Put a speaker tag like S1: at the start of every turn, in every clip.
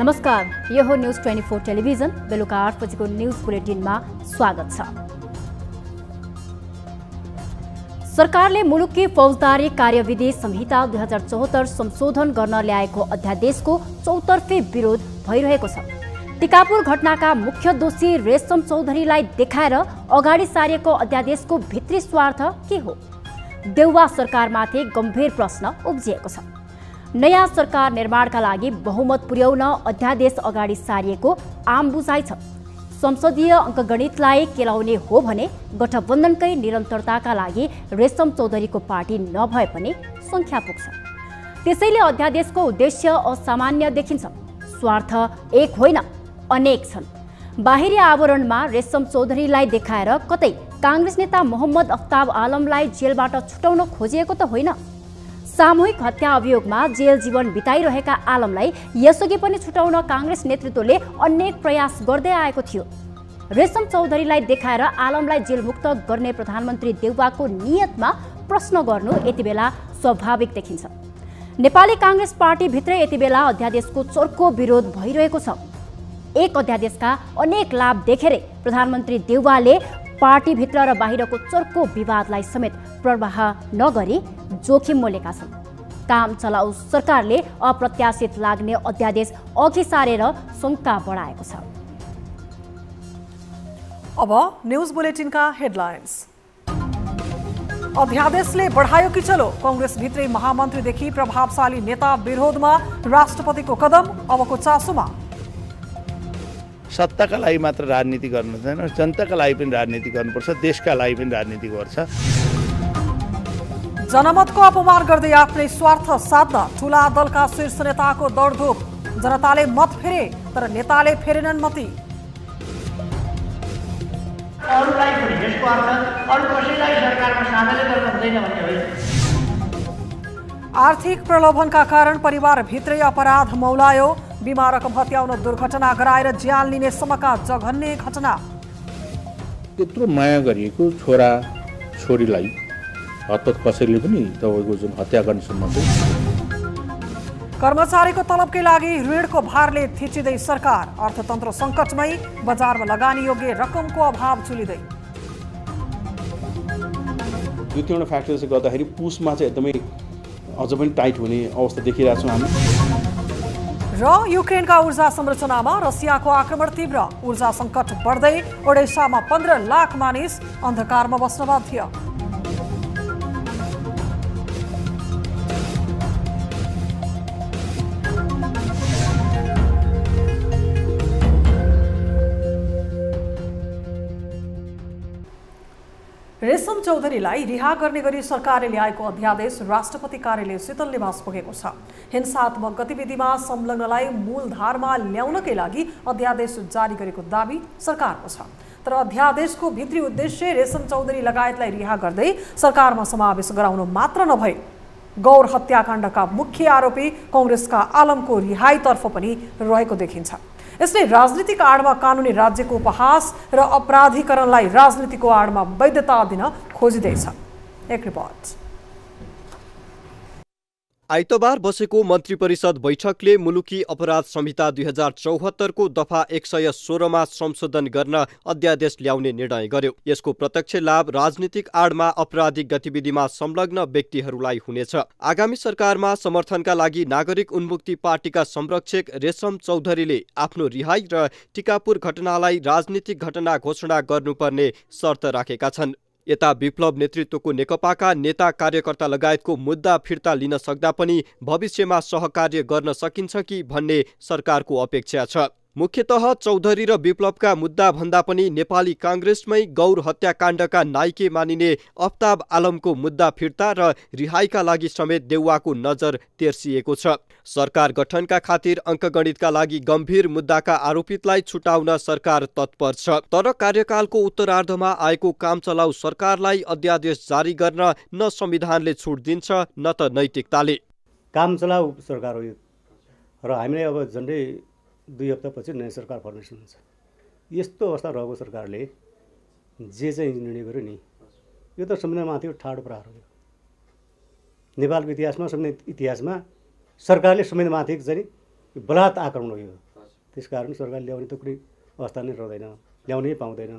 S1: नमस्कार यो हो न्युज ट्वेन्टी फोर टेलिभिजन बेलुका आठ बजेको न्युज बुलेटिनमा स्वागत छ सरकारले मुलुकी फौजदारी कार्यविधि संहिता दुई हजार चौहत्तर संशोधन गर्न ल्याएको अध्यादेशको चौतर्फे विरोध भइरहेको छ टिकापुर घटनाका मुख्य दोषी रेशम चौधरीलाई देखाएर अगाडि सारिएको अध्यादेशको भित्री स्वार्थ के हो देउवा सरकारमाथि गम्भीर प्रश्न उब्जिएको छ नयाँ सरकार निर्माणका लागि बहुमत पुर्याउन अध्यादेश अगाडि सारिएको आम बुझाइ छ संसदीय अङ्कगणितलाई केलाउने हो भने गठबन्धनकै निरन्तरताका लागि रेशम चौधरीको पार्टी नभए पनि सङ्ख्या पुग्छ त्यसैले अध्यादेशको उद्देश्य असामान्य देखिन्छ स्वार्थ एक होइन अनेक छन् बाहिरी आवरणमा रेशम चौधरीलाई देखाएर कतै काङ्ग्रेस नेता मोहम्मद अफ्ताब आलमलाई जेलबाट छुटाउन खोजिएको त होइन सामूहिक हत्या अभियोगमा जेल जीवन बिताइरहेका आलमलाई यसअघि पनि छुटाउन काङ्ग्रेस नेतृत्वले अनेक प्रयास गर्दै आएको थियो रेशम चौधरीलाई देखाएर आलमलाई जेलमुक्त गर्ने प्रधानमन्त्री देउवाको नियतमा प्रश्न गर्नु यति बेला स्वाभाविक देखिन्छ नेपाली काङ्ग्रेस पार्टीभित्रै यति बेला अध्यादेशको चर्को विरोध भइरहेको छ एक अध्यादेशका अनेक लाभ देखेरै प्रधानमन्त्री देउवाले पार्टीभित्र र बाहिरको चर्को विवादलाई समेत प्रवाह नगरी जोखिम मोलेका छन् काम चलाउ सरकारले अप्रत्याशित लाग्ने अध्यादेश अघि
S2: सारेर शङ्का बढाएको छ अब न्युज बुलेटिनका हेडलाइन्स अध्यादेशले बढायो कि चलो कङ्ग्रेसभित्रै महामन्त्रीदेखि प्रभावशाली नेता विरोधमा राष्ट्रपतिको कदम अबको चासोमा
S3: सत्ताका लागि मात्र राजनीति गर्नु हुँदैन जनताका लागि पनि राजनीति गर्नुपर्छ देशका लागि पनि राजनीति गर्छ
S2: जनमतको अपमान गर्दै आफ्नै स्वार्थ साध्न ठुला दलका शीर्ष नेताको दौडधुप जनताले मत फेरे तर नेताले फेरेनन् मती आर्थिक प्रलोभनका कारण परिवार भित्रै अपराध मौलायो बिमा रकम हत्याउन दुर्घटना गराएर ज्यान लिने समका जघन्य घटना
S3: त्यत्रो माया गरिएको छोरा छोरीलाई हतपत कसैले पनि तपाईँको जुन हत्या गर्ने गर्नेसम्म
S2: कर्मचारीको तलबकै लागि ऋणको भारले थिचिँदै सरकार अर्थतन्त्र सङ्कटमै बजारमा लगानी योग्य रकमको अभाव चुलिँदै
S4: दुई तिनवटा फ्याक्ट्रीले गर्दाखेरि पुसमा चाहिँ एकदमै अझ पनि टाइट हुने अवस्था देखिरहेको छौँ हामी
S2: र युक्रेनका ऊर्जा संरचनामा रसियाको आक्रमण तीव्र ऊर्जा सङ्कट बढ्दै ओडेसामा पन्ध्र लाख मानिस अन्धकारमा बस्न बाध्य रेशम चौधरीलाई रिहा गर्ने गरी सरकारले ल्याएको अध्यादेश राष्ट्रपति कार्यालय शीतल निवास पुगेको छ हिंसात्मक गतिविधिमा संलग्नलाई मूलधारमा ल्याउनकै लागि अध्यादेश जारी गरेको दावी सरकारको छ तर अध्यादेशको भित्री उद्देश्य रेशम चौधरी लगायतलाई रिहा गर्दै सरकारमा समावेश गराउनु मात्र नभए गौर हत्याकाण्डका मुख्य आरोपी कङ्ग्रेसका आलमको रिहाईतर्फ पनि रहेको देखिन्छ यसले राजनीतिक आडमा कानुनी राज्यको उपहास र अपराधीकरणलाई राजनीतिको आडमा वैधता दिन खोजिँदैछ एक रिपोर्ट
S5: आइतबार बसेको मन्त्री परिषद बैठकले मुलुकी अपराध संहिता दुई हजार चौहत्तरको दफा एक सय सोह्रमा संशोधन गर्न अध्यादेश ल्याउने निर्णय गर्यो यसको प्रत्यक्ष लाभ राजनीतिक आडमा अपराधिक गतिविधिमा संलग्न व्यक्तिहरूलाई हुनेछ आगामी सरकारमा समर्थनका लागि नागरिक उन्मुक्ति पार्टीका संरक्षक रेशम चौधरीले आफ्नो रिहाई र टिकापुर घटनालाई राजनीतिक घटना घोषणा गर्नुपर्ने शर्त राखेका छन् यता विप्लव नेतृत्वको नेकपाका नेता कार्यकर्ता लगायतको मुद्दा फिर्ता लिन सक्दा पनि भविष्यमा सहकार्य गर्न सकिन्छ कि भन्ने सरकारको अपेक्षा छ मुख्यतः चौधरी र विप्लवका मुद्दा भन्दा पनि नेपाली काङ्ग्रेसमै गौर हत्याकाण्डका नाइके मानिने अफ्ताब आलमको मुद्दा फिर्ता र रिहाईका लागि समेत देउवाको नजर तेर्सिएको छ सरकार गठनका खातिर अङ्कगणितका लागि गम्भीर मुद्दाका आरोपितलाई छुटाउन सरकार तत्पर छ तर कार्यकालको उत्तरार्धमा आएको काम चलाउ सरकारलाई अध्यादेश जारी गर्न न संविधानले छुट दिन्छ न त नैतिकताले काम चलाउ सरकार हो र हामीले अब झन्डै
S6: दुई हप्तापछि नयाँ सरकार फर्मेसन हुन्छ यस्तो अवस्था रहेको सरकारले जे चाहिँ निर्णय गर्यो नि यो त संविधानमाथि ठाडो प्रहार हो नेपालको इतिहासमा संविधान इतिहासमा सरकारले संविधानमाथि चाहिँ बलात् आक्रमण हो यो त्यस कारण सरकार ल्याउने त कुनै अवस्था नै रहँदैन ल्याउनै पाउँदैन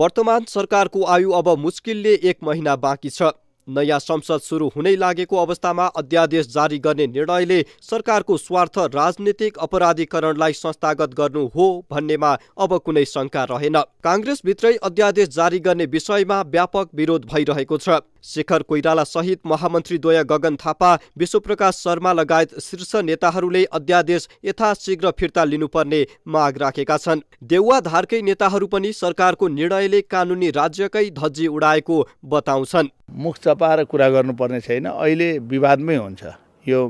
S5: वर्तमान सरकारको आयु अब मुस्किलले एक महिना बाँकी छ नयाँ संसद सुरु हुनै लागेको अवस्थामा अध्यादेश जारी गर्ने निर्णयले सरकारको स्वार्थ राजनीतिक अपराधीकरणलाई संस्थागत गर्नु हो भन्नेमा अब कुनै शङ्का रहेन काङ्ग्रेसभित्रै अध्यादेश जारी गर्ने विषयमा व्यापक विरोध भइरहेको छ शेखर कोइराला सहित महामन्त्रीद्वय गगन थापा विश्वप्रकाश शर्मा लगायत शीर्ष नेताहरूले अध्यादेश यथाशीघ्र फिर्ता लिनुपर्ने माग राखेका छन् देउवाधारकै नेताहरू पनि सरकारको निर्णयले कानुनी राज्यकै धज्जी उडाएको बताउँछन् मुख चपाएर कुरा गर्नुपर्ने छैन अहिले
S3: विवादमै हुन्छ यो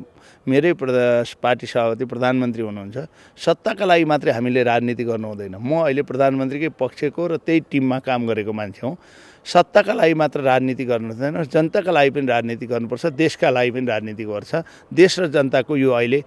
S3: मेरै प्रदेश पार्टी सभापति प्रधानमन्त्री हुनुहुन्छ सत्ताका लागि मात्रै हामीले राजनीति गर्नु हुँदैन म अहिले प्रधानमन्त्रीकै पक्षको र त्यही टिममा काम गरेको मान्छे हुँ सत्ताका लागि मात्र राजनीति गर्नु हुँदैन जनताका लागि पनि राजनीति गर्नुपर्छ देशका लागि पनि राजनीति गर्छ देश र जनताको यो अहिले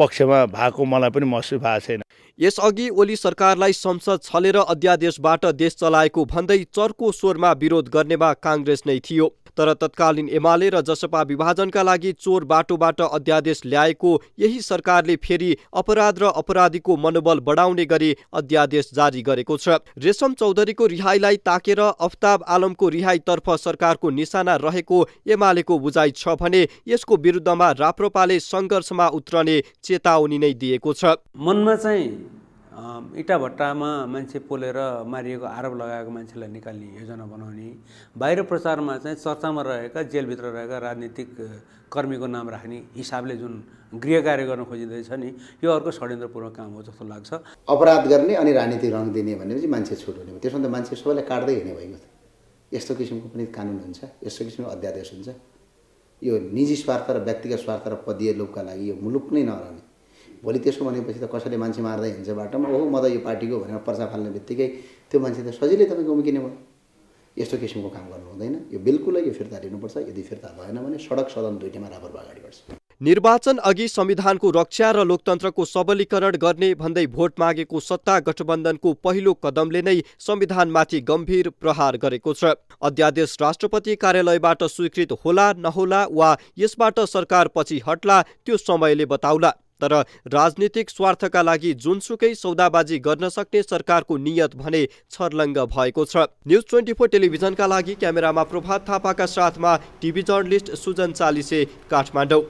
S3: पक्षमा भएको मलाई पनि महसुस
S5: भएको छैन यसअघि ओली सरकारलाई संसद छलेर अध्यादेशबाट देश चलाएको भन्दै चर्को स्वरमा विरोध गर्नेमा काङ्ग्रेस नै थियो तर तत्कालीन एमाले र जसपा विभाजनका लागि चोर बाटोबाट अध्यादेश ल्याएको यही सरकारले फेरि अपराध र अपराधीको मनोबल बढाउने गरी अध्यादेश जारी गरेको छ रेशम चौधरीको रिहाईलाई ताकेर अफ्ताब आलमको रिहाईतर्फ सरकारको निशाना रहेको एमालेको बुझाइ छ भने यसको विरुद्धमा राप्रपाले सङ्घर्षमा उत्रने चेतावनी नै दिएको छ मनमा चाहिँ इटा भट्टामा मान्छे पोलेर
S6: मारिएको आरोप लगाएको मान्छेलाई निकाल्ने योजना बनाउने बाहिर प्रचारमा चाहिँ चर्चामा रहेका जेलभित्र रहेका राजनीतिक कर्मीको नाम राख्ने हिसाबले जुन गृह कार्य गर्न खोजिँदैछ नि यो अर्को षड्यन्त्रपूर्वक काम
S7: हो जस्तो लाग्छ अपराध गर्ने अनि राजनीति रङ दिने भनेपछि मान्छे छुट हुने त्यसमा त मान्छे सबैलाई काट्दै हिँड्ने भएको यस्तो किसिमको पनि कानुन हुन्छ यस्तो किसिमको अध्यादेश हुन्छ यो निजी स्वार्थ र व्यक्तिगत स्वार्थ र पदीय लोभका लागि यो मुलुक नै नरहने भोलि त्यसो भनेपछि त कसैले मान्छे मार्दै हिँड्छ बाटोमा ओहो म त यो पार्टीको भनेर पर्चा फाल्ने बित्तिकै त्यो मान्छे त सजिलै तपाईँको उम्किने भयो
S3: यस्तो किसिमको काम गर्नु हुँदैन यो बिल्कुलै यो फिर्ता लिनुपर्छ यदि फिर्ता भएन भने सडक सदन दुइटैमा राबर अगाडि
S5: बढ्छ निर्वाचन अघि संविधानको रक्षा र लोकतन्त्रको सबलीकरण गर्ने भन्दै भोट मागेको सत्ता गठबन्धनको पहिलो कदमले नै संविधानमाथि गम्भीर प्रहार गरेको छ अध्यादेश राष्ट्रपति कार्यालयबाट स्वीकृत होला नहोला वा यसबाट सरकार पछि हट्ला त्यो समयले बताउला तर राजनीतिक स्वार्थका लागि जुनसुकै सौदाबाजी गर्न सक्ने सरकारको नियत भने छर्लङ्ग भएको छ न्युज ट्वेन्टी फोर टेलिभिजनका लागि क्यामेरामा प्रभात थापाका साथमा टिभी जर्नलिस्ट सुजन चालिसे काठमाडौँ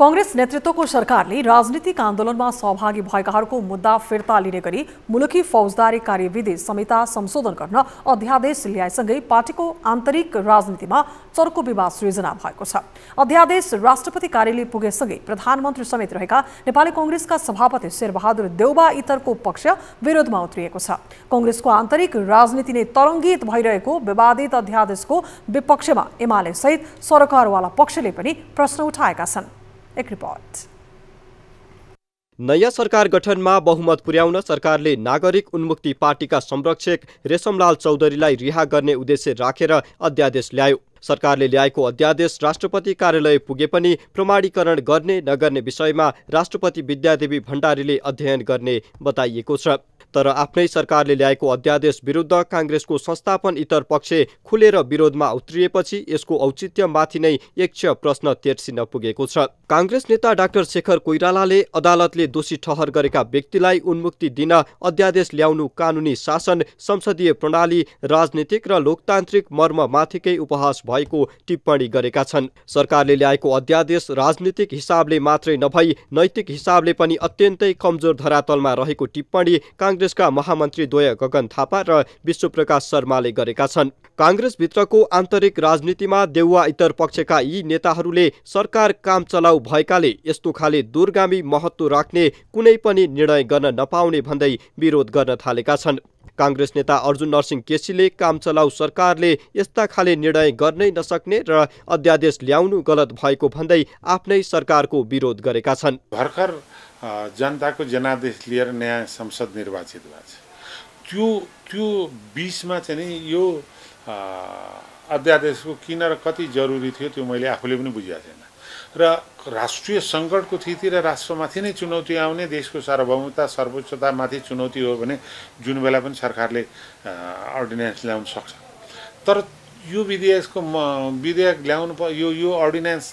S2: कङ्ग्रेस नेतृत्वको सरकारले राजनीतिक आन्दोलनमा सहभागी भएकाहरूको मुद्दा फिर्ता लिने गरी मुलुकी फौजदारी कार्यविधि संहिता संशोधन गर्न अध्यादेश ल्याएसँगै पार्टीको आन्तरिक राजनीतिमा चर्को विवाद सृजना भएको छ अध्यादेश राष्ट्रपति कार्यालय पुगेसँगै प्रधानमन्त्री समेत रहेका नेपाली कङ्ग्रेसका सभापति शेरबहादुर देउबा इतरको पक्ष विरोधमा उत्रिएको छ कङ्ग्रेसको आन्तरिक राजनीति नै तरङ्गित भइरहेको विवादित अध्यादेशको विपक्षमा एमाले सहित सरकारवाला पक्षले पनि प्रश्न उठाएका छन् एक रिपोर्ट
S5: नयाँ सरकार गठनमा बहुमत पुर्याउन सरकारले नागरिक उन्मुक्ति पार्टीका संरक्षक रेशमलाल चौधरीलाई रिहा गर्ने उद्देश्य राखेर अध्यादेश ल्यायो सरकारले ल्याएको अध्यादेश राष्ट्रपति कार्यालय पुगे पनि प्रमाणीकरण गर्ने नगर्ने विषयमा राष्ट्रपति विद्यादेवी भण्डारीले अध्ययन गर्ने बताइएको छ तर आफ्नै सरकारले ल्याएको अध्यादेश विरुद्ध काङ्ग्रेसको संस्थापन इतर पक्ष खुलेर विरोधमा उत्रिएपछि यसको औचित्यमाथि नै एकक्ष प्रश्न तेर्सिन पुगेको छ काङ्ग्रेस नेता डाक्टर शेखर कोइरालाले अदालतले दोषी ठहर गरेका व्यक्तिलाई उन्मुक्ति दिन अध्यादेश ल्याउनु कानुनी शासन संसदीय प्रणाली राजनीतिक र लोकतान्त्रिक मर्ममाथिकै उपहास भएको टिप्पणी गरेका छन् सरकारले ल्याएको अध्यादेश राजनीतिक हिसाबले मात्रै नभई नैतिक हिसाबले पनि अत्यन्तै कमजोर धरातलमा रहेको टिप्पणी काङ्ग्रेस प्रदेशका द्वय गगन थापा र विश्वप्रकाश शर्माले गरेका छन् काङ्ग्रेसभित्रको आन्तरिक राजनीतिमा देउवा इतर पक्षका यी नेताहरूले सरकार काम चलाउ भएकाले यस्तो खाले दूरगामी महत्त्व राख्ने कुनै पनि निर्णय गर्न नपाउने भन्दै विरोध गर्न थालेका छन् काङ्ग्रेस नेता अर्जुन नरसिंह केसीले काम चलाउ सरकारले यस्ता खाले निर्णय गर्नै नसक्ने र अध्यादेश ल्याउनु गलत भएको भन्दै आफ्नै सरकारको विरोध गरेका छन् भर्खर जनताको जनादेश लिएर नयाँ संसद निर्वाचित भएको छ त्यो
S3: त्यो बिचमा चाहिँ नि यो अध्यादेशको किन र कति जरुरी थियो त्यो मैले आफूले पनि बुझेको छैन र राष्ट्रिय सङ्कटको स्थिति र राष्ट्रमाथि नै चुनौती आउने देशको सार्वभौमता सर्वोच्चतामाथि चुनौती हो भने जुन बेला पनि सरकारले अर्डिनेन्स ल्याउन सक्छ तर यो विधेयकको म विधेयक ल्याउनु प यो यो अर्डिनेन्स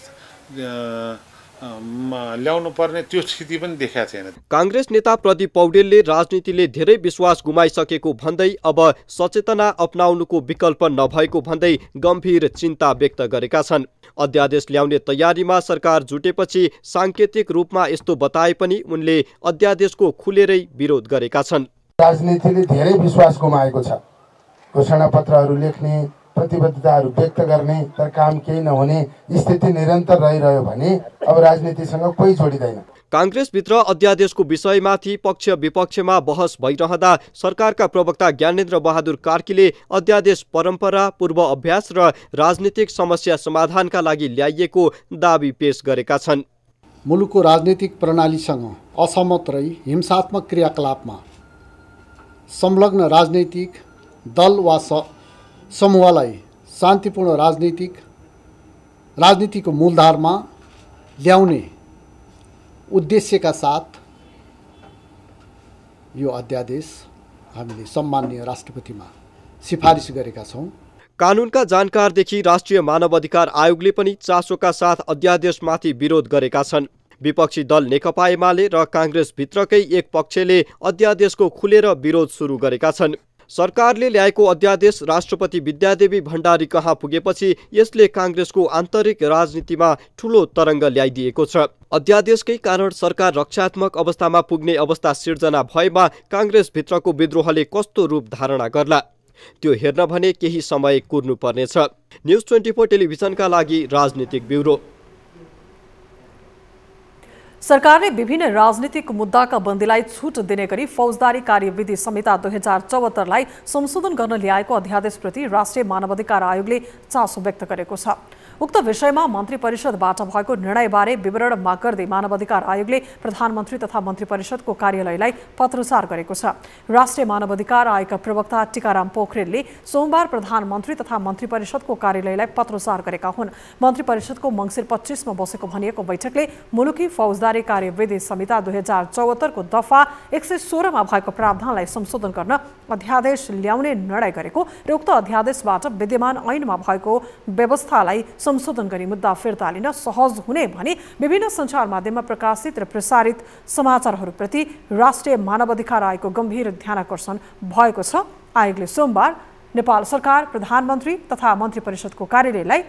S3: ल्याउनु पर्ने त्यो स्थिति पनि देखाएको छैन
S5: काङ्ग्रेस नेता प्रदीप पौडेलले राजनीतिले धेरै विश्वास गुमाइसकेको भन्दै अब सचेतना अप्नाउनुको विकल्प नभएको भन्दै गम्भीर चिन्ता व्यक्त गरेका छन् अध्यादेश ल्याउने तयारीमा सरकार जुटेपछि साङ्केतिक रूपमा यस्तो बताए पनि उनले अध्यादेशको खुलेरै विरोध गरेका छन्
S3: राजनीतिले धेरै विश्वास गुमाएको छ घोषणा पत्रहरू लेख्ने प्रतिबद्धताहरू व्यक्त गर्ने तर काम
S6: केही नहुने स्थिति निरन्तर रहिरह्यो भने अब राजनीतिसँग कोही जोडिँदैन
S5: काङ्ग्रेसभित्र अध्यादेशको विषयमाथि पक्ष विपक्षमा बहस भइरहँदा सरकारका प्रवक्ता ज्ञानेन्द्र बहादुर कार्कीले अध्यादेश परम्परा पूर्व अभ्यास र राजनीतिक समस्या समाधानका लागि ल्याइएको दावी पेश गरेका छन्
S8: मुलुकको राजनीतिक प्रणालीसँग असहमत रही हिंसात्मक क्रियाकलापमा संलग्न राजनैतिक दल वा समूहलाई शान्तिपूर्ण राजनीतिक राजनीतिको मूलधारमा ल्याउने उद्देश्यका साथ यो अध्यादेश हामीले सम्मान्य
S5: राष्ट्रपतिमा सिफारिस गरेका छौँ कानुनका जानकारदेखि राष्ट्रिय मानवाधिकार आयोगले पनि चासोका साथ अध्यादेशमाथि विरोध गरेका छन् विपक्षी दल नेकपा एमाले र काङ्ग्रेसभित्रकै एक पक्षले अध्यादेशको खुलेर विरोध सुरु गरेका छन् सरकारले ल्याएको अध्यादेश राष्ट्रपति विद्यादेवी भण्डारी कहाँ पुगेपछि यसले काङ्ग्रेसको आन्तरिक राजनीतिमा ठूलो तरङ्ग ल्याइदिएको छ अध्यादेशकै कारण सरकार रक्षात्मक अवस्थामा पुग्ने अवस्था सिर्जना भएमा काङ्ग्रेसभित्रको विद्रोहले कस्तो रूप धारणा गर्ला त्यो हेर्न भने केही समय कुर्नुपर्नेछ न्युज ट्वेन्टी फोर टेलिभिजनका लागि राजनीतिक ब्युरो
S2: सरकार ने विभिन्न राजनीतिक मुद्दा का बंदी छूट दिने करी फौजदारी कार्यविधि संहिता दुई हजार चौहत्तर संशोधन लिया अध्यादेश प्रति राष्ट्रीय मानवाधिकार आयोग ने चाशो व्यक्त कर उक्त विषयमा मन्त्री परिषदबाट भएको निर्णयबारे विवरण माग गर्दै मानव अधिकार आयोगले प्रधानमन्त्री तथा मन्त्री परिषदको कार्यालयलाई पत्रचार गरेको छ राष्ट्रिय मानव अधिकार आयोगका प्रवक्ता टिकाराम पोखरेलले सोमबार प्रधानमन्त्री तथा मन्त्री परिषदको कार्यालयलाई पत्रचार गरेका हुन् मन्त्री परिषदको मङ्सिर पच्चिसमा बसेको भनिएको बैठकले मुलुकी फौजदारी कार्यविधि संहिता दुई हजार चौहत्तरको दफा एक सय सोह्रमा भएको प्रावधानलाई संशोधन गर्न अध्यादेश ल्याउने निर्णय गरेको र उक्त अध्यादेशबाट विद्यमान ऐनमा भएको व्यवस्थालाई संशोधन गरी मुद्दा फिर्ता लिन सहज हुने भनी विभिन्न सञ्चार माध्यममा प्रकाशित र प्रसारित समाचारहरूप्रति राष्ट्रिय मानवाधिकार आयोगको गम्भीर ध्यानकर्षण भएको छ आयोगले सोमबार नेपाल सरकार प्रधानमन्त्री तथा मन्त्री परिषदको कार्यालयलाई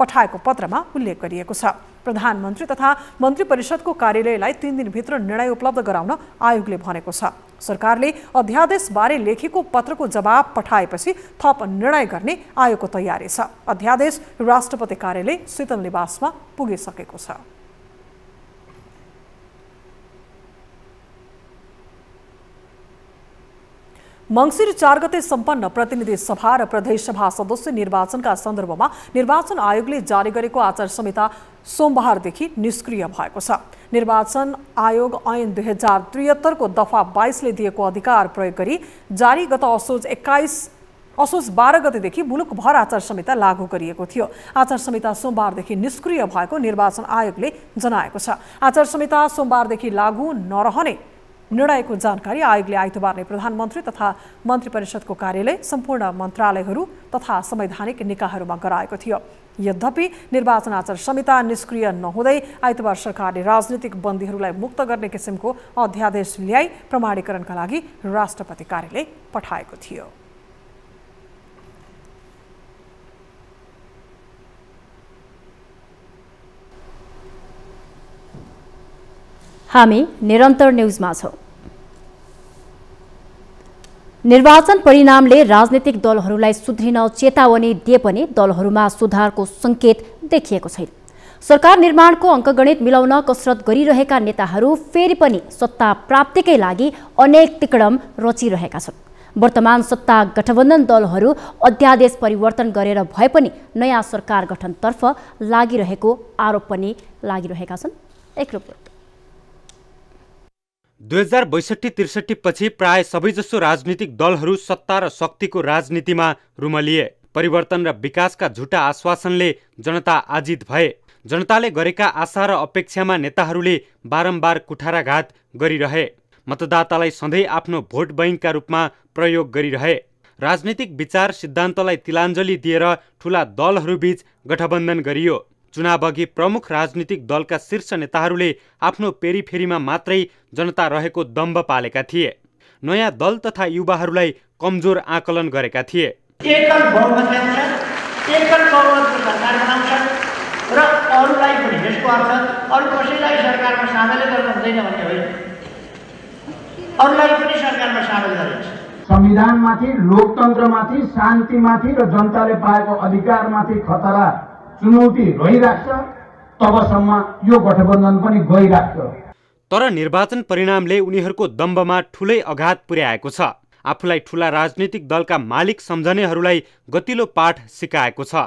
S2: पठाएको पत्रमा उल्लेख गरिएको छ प्रधानमन्त्री तथा मन्त्री परिषदको कार्यालयलाई तीन दिनभित्र निर्णय उपलब्ध गराउन आयोगले भनेको छ सरकारले अध्यादेशबारे लेखेको पत्रको जवाब पठाएपछि थप निर्णय गर्ने आयोगको तयारी छ अध्यादेश राष्ट्रपति कार्यालय शीतल निवासमा पुगिसकेको छ मङ्सिर चार गते सम्पन्न प्रतिनिधि सभा र प्रदेशसभा सदस्य निर्वाचनका सन्दर्भमा निर्वाचन आयोगले जारी गरेको आचार संहिता सोमबारदेखि निष्क्रिय भएको छ निर्वाचन आयोग ऐन दुई हजार त्रिहत्तरको दफा बाइसले दिएको अधिकार प्रयोग गरी जारी गत असोज एक्काइस असोज बाह्र गतेदेखि मुलुकभर आचार संहिता लागू गरिएको थियो आचार संहिता सोमबारदेखि निष्क्रिय भएको निर्वाचन आयोगले जनाएको छ आचार संहिता सोमबारदेखि लागू नरहने निर्णयको जानकारी आयोगले आइतबार नै प्रधानमन्त्री तथा मन्त्री परिषदको कार्यालय सम्पूर्ण मन्त्रालयहरू तथा संवैधानिक निकायहरूमा गराएको थियो यद्यपि निर्वाचन आचार संहिता निष्क्रिय नहुँदै आइतबार सरकारले राजनीतिक बन्दीहरूलाई मुक्त गर्ने किसिमको अध्यादेश ल्याई प्रमाणीकरणका लागि राष्ट्रपति कार्यालय पठाएको थियो
S1: हामी निरन्तर न्युजमा छौँ निर्वाचन परिणामले राजनीतिक दलहरूलाई सुध्रिन चेतावनी दिए पनि दलहरूमा सुधारको सङ्केत देखिएको छैन सरकार निर्माणको अङ्कगणित मिलाउन कसरत गरिरहेका नेताहरू फेरि पनि सत्ता प्राप्तिकै लागि अनेक तिकडम रचिरहेका छन् वर्तमान सत्ता गठबन्धन दलहरू अध्यादेश परिवर्तन गरेर भए पनि नयाँ सरकार गठनतर्फ लागिरहेको आरोप पनि लागिरहेका छन् एक रिपोर्ट
S6: दुई हजार बैसठी त्रिसठी पछि प्राय सबैजसो राजनीतिक दलहरू सत्ता र शक्तिको राजनीतिमा रुमलिए परिवर्तन र विकासका झुटा आश्वासनले जनता आजित भए जनताले गरेका आशा र अपेक्षामा नेताहरूले बारम्बार कुठाराघात गरिरहे मतदातालाई सधैँ आफ्नो भोट बैङ्कका रूपमा प्रयोग गरिरहे राजनीतिक विचार सिद्धान्तलाई तिलाञ्जली दिएर ठुला दलहरूबीच गठबन्धन गरियो चुनावअघि प्रमुख राजनीतिक दलका शीर्ष नेताहरूले आफ्नो पेरिफेरीमा मात्रै जनता रहेको दम्भ पालेका थिए नयाँ दल तथा युवाहरूलाई कमजोर आकलन गरेका थिए
S7: र अरूलाई पनि यसको अर्थ अरू कसैलाई सरकारमा सामेल गर्न हुँदैन भन्ने होइन अरूलाई पनि सरकारमा सामेल गरिन्छ
S6: संविधानमाथि लोकतन्त्रमाथि शान्तिमाथि र जनताले पाएको अधिकारमाथि खतरा चुनौती रहिराख्छ तबसम्म यो गठबन्धन पनि गइराख्छ तर निर्वाचन परिणामले उनीहरूको दम्बमा ठुलै अघात पुर्याएको छ आफूलाई ठुला राजनीतिक दलका मालिक सम्झनेहरूलाई गतिलो पाठ सिकाएको छ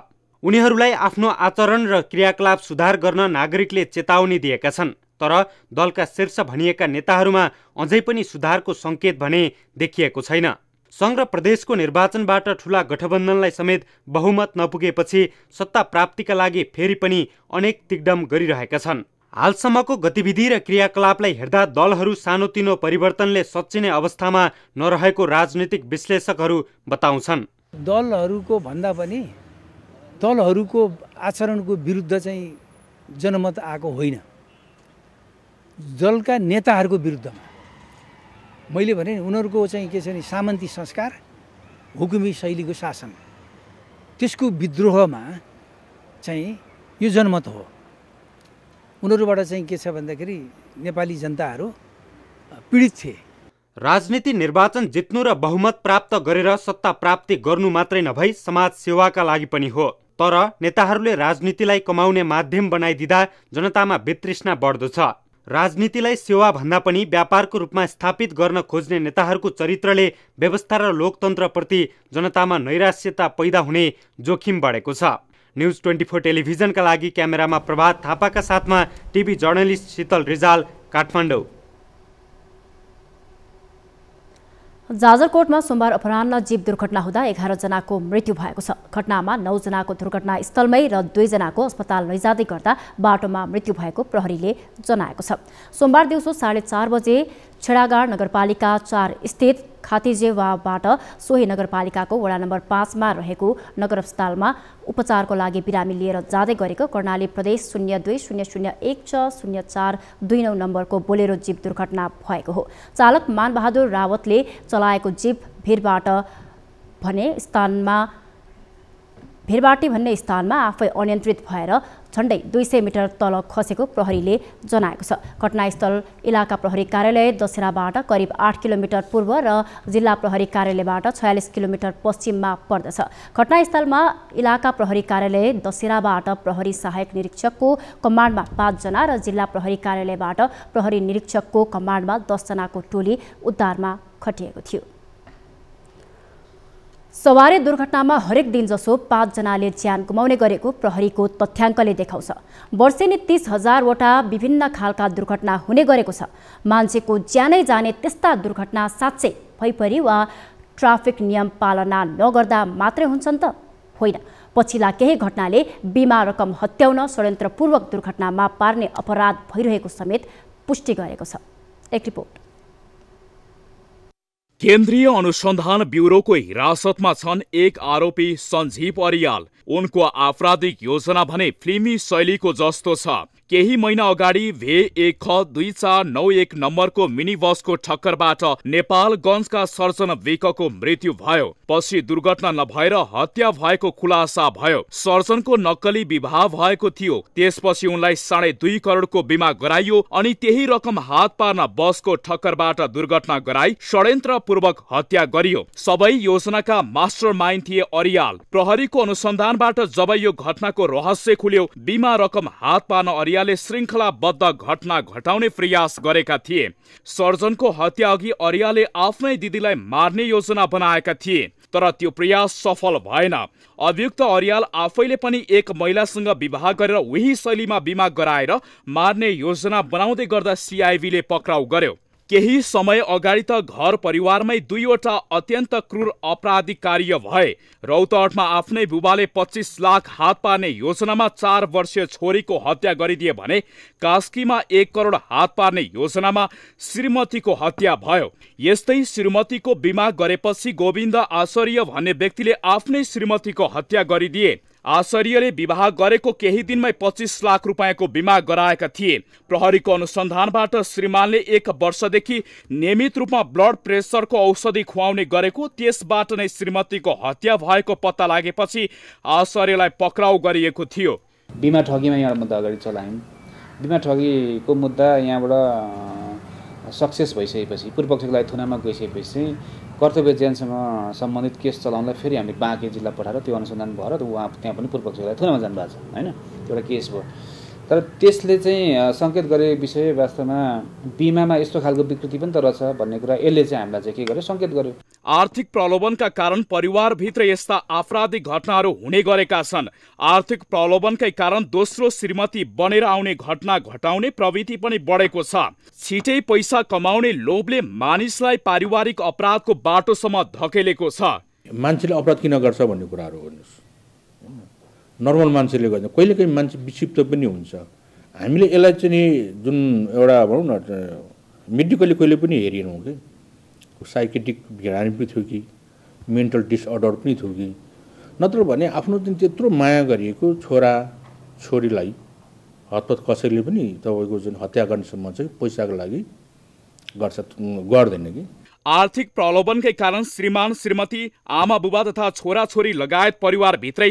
S6: उनीहरूलाई आफ्नो आचरण र क्रियाकलाप सुधार गर्न नागरिकले चेतावनी दिएका छन् तर दलका शीर्ष भनिएका नेताहरूमा अझै पनि सुधारको सङ्केत भने देखिएको छैन सङ्घ प्रदेशको निर्वाचनबाट ठुला गठबन्धनलाई समेत बहुमत नपुगेपछि सत्ता प्राप्तिका लागि फेरि पनि अनेक तिगडम गरिरहेका छन् हालसम्मको गतिविधि र क्रियाकलापलाई हेर्दा दलहरू सानोतिनो परिवर्तनले सचिने अवस्थामा नरहेको राजनीतिक विश्लेषकहरू बताउँछन् दलहरूको भन्दा पनि दलहरूको आचरणको विरुद्ध चाहिँ जनमत आएको होइन दलका नेताहरूको विरुद्धमा मैले भने उनीहरूको चाहिँ के छ भने सामन्ती संस्कार हुकुमी शैलीको शासन त्यसको विद्रोहमा चाहिँ यो जनमत हो उनीहरूबाट चाहिँ के छ भन्दाखेरि नेपाली जनताहरू पीडित थिए राजनीति निर्वाचन जित्नु र बहुमत प्राप्त गरेर सत्ता प्राप्ति गर्नु मात्रै नभई समाज सेवाका लागि पनि हो तर नेताहरूले राजनीतिलाई कमाउने माध्यम बनाइदिँदा जनतामा वितृष्णा बढ्दो छ राजनीतिलाई सेवाभन्दा पनि व्यापारको रूपमा स्थापित गर्न खोज्ने नेताहरूको चरित्रले व्यवस्था र लोकतन्त्रप्रति जनतामा नैराश्यता पैदा हुने जोखिम बढेको छ न्युज ट्वेन्टी फोर टेलिभिजनका लागि क्यामेरामा प्रभात थापाका साथमा टिभी जर्नलिस्ट शीतल रिजाल काठमाडौँ
S1: जाजरकोटमा सोमबार अपरान्न जीव दुर्घटना हुँदा एघारजनाको मृत्यु भएको छ घटनामा नौजनाको दुर्घटनास्थलमै र दुईजनाको अस्पताल लैजाँदै गर्दा बाटोमा मृत्यु भएको प्रहरीले जनाएको छ सोमबार दिउँसो साढे चार बजे छेडागाड नगरपालिका चार स्थित खातिजेवाबाट सोही नगरपालिकाको वडा नम्बर पाँचमा रहेको नगर अस्पतालमा उपचारको लागि बिरामी लिएर जाँदै गरेको कर्णाली प्रदेश शून्य दुई शून्य शून्य एक छ शून्य चार दुई नौ नम्बरको बोलेरो जीप दुर्घटना भएको हो चालक मानबहादुर रावतले चलाएको जीप भिरबाट भने स्थानमा भिरबाटी भन्ने स्थानमा आफै अनियन्त्रित भएर झन्डै दुई सय मिटर तल खसेको प्रहरीले जनाएको छ घटनास्थल इलाका प्रहरी कार्यालय दसेराबाट करिब आठ किलोमिटर पूर्व र जिल्ला प्रहरी कार्यालयबाट छयालिस किलोमिटर पश्चिममा पर्दछ घटनास्थलमा इलाका प्रहरी कार्यालय दसेराबाट प्रहरी सहायक निरीक्षकको कमान्डमा पाँचजना र जिल्ला प्रहरी कार्यालयबाट प्रहरी निरीक्षकको कमान्डमा दसजनाको टोली उद्धारमा खटिएको थियो सवारी दुर्घटनामा हरेक दिन जसो पाँचजनाले ज्यान गुमाउने गरेको प्रहरीको तथ्याङ्कले देखाउँछ वर्षेनी तिस हजारवटा विभिन्न खालका दुर्घटना हुने गरेको छ मान्छेको ज्यानै जाने त्यस्ता दुर्घटना साँच्चै भइपरि वा ट्राफिक नियम पालना नगर्दा मात्रै हुन्छन् त होइन पछिल्ला केही घटनाले बिमा रकम हत्याउन षड्यन्त्रपूर्वक दुर्घटनामा पार्ने अपराध भइरहेको समेत पुष्टि गरेको छ एक रिपोर्ट
S8: केन्द्रीय अनुसन्धान ब्युरोको हिरासतमा छन् एक आरोपी सञ्जीव अरियाल उनको आपराधिक योजना भने फिल्मी शैलीको जस्तो छ केही महिना अगाडि भे एक ख दुई चार नौ एक नम्बरको मिनी बसको ठक्करबाट नेपालगञ्जका सर्जन विकको मृत्यु भयो पछि दुर्घटना नभएर हत्या भएको खुलासा भयो सर्जनको नक्कली विवाह भएको थियो त्यसपछि उनलाई साढे दुई करोडको बिमा गराइयो अनि त्यही रकम हात पार्न बसको ठक्करबाट दुर्घटना गराई षड्यन्त्रपूर्वक हत्या गरियो सबै योजनाका मास्टर माइन्ड थिए अरियाल प्रहरीको अनुसन्धानबाट जब यो घटनाको रहस्य खुल्यो बिमा रकम हात पार्न अरियाल अरियाले श्रृङ्खलाबद्ध घटना घटाउने प्रयास गरेका थिए सर्जनको हत्या अघि अरियाले आफ्नै दिदीलाई मार्ने योजना बनाएका थिए तर त्यो प्रयास सफल भएन अभियुक्त अरियाल आफैले पनि एक महिलासँग विवाह गरेर उही शैलीमा बिमा गराएर मार्ने योजना बनाउँदै गर्दा सिआइबीले पक्राउ गर्यो केही समय अगाडि त घर परिवारमै दुईवटा अत्यन्त क्रूर अपराधी कार्य भए रौतहटमा आफ्नै बुबाले पच्चिस लाख हात पार्ने योजनामा चार वर्षीय छोरीको हत्या गरिदिए भने कास्कीमा एक करोड हात पार्ने योजनामा श्रीमतीको हत्या भयो यस्तै श्रीमतीको बिमा गरेपछि गोविन्द आचार्य भन्ने व्यक्तिले आफ्नै श्रीमतीको हत्या गरिदिए आचार्यले विवाह गरेको केही दिनमै पच्चिस लाख रुपियाँको बिमा गराएका थिए प्रहरीको अनुसन्धानबाट श्रीमानले एक वर्षदेखि नियमित रूपमा ब्लड प्रेसरको औषधि खुवाउने गरेको त्यसबाट नै श्रीमतीको हत्या भएको पत्ता लागेपछि आचार्यलाई पक्राउ गरिएको थियो
S9: बिमा ठगीमा यहाँ मुद्दा अगाडि चलायौँ बिमा ठगीको मुद्दा यहाँबाट सक्सेस भइसकेपछि पूर्व पक्षको लागि थुनामा गइसकेपछि कर्तव्य ज्यानसँग सम्बन्धित केस चलाउनलाई फेरि हामीले बाँके जिल्ला पठाएर त्यो अनुसन्धान भएर उहाँ त्यहाँ पनि पूर्वपक्षलाई थुनामा जानुभएको छ होइन एउटा केस भयो तर त्यसले चाहिँ सङ्केत गरे विषय वास्तवमा बिमामा यस्तो खालको विकृति पनि त रहेछ भन्ने कुरा यसले चाहिँ हामीलाई चाहिँ के गर्यो सङ्केत गर्यो
S8: आर्थिक प्रलोभनका कारण परिवारभित्र यस्ता आपराधिक घटनाहरू हुने गरेका छन् आर्थिक प्रलोभनकै कारण दोस्रो श्रीमती बनेर आउने घटना घटाउने प्रवृत्ति पनि बढेको छ छिटै पैसा कमाउने लोभले मानिसलाई पारिवारिक अपराधको बाटोसम्म धकेलेको छ
S3: मान्छेले अपराध किन गर्छ भन्ने कुराहरू हेर्नुहोस् नर्मल मान्छेले गर्छ कहिलेकाहीँ मान्छे विक्षिप्त पनि हुन्छ हामीले यसलाई चाहिँ नि जुन एउटा भनौँ न मेडिकली कहिले पनि हेरिनौँ कि साइकेटिक बिरामी पनि थियो कि मेन्टल डिसअर्डर पनि थियो कि नत्र भने आफ्नो जुन त्यत्रो माया गरिएको छोरा छोरीलाई हतपत कसैले पनि तपाईँको जुन हत्या गर्नेसम्म चाहिँ पैसाको लागि गर्छ गर्दैन कि
S8: आर्थिक प्रलोभनकै कारण श्रीमान श्रीमती आमा बुबा तथा छोराछोरी लगायत परिवारभित्रै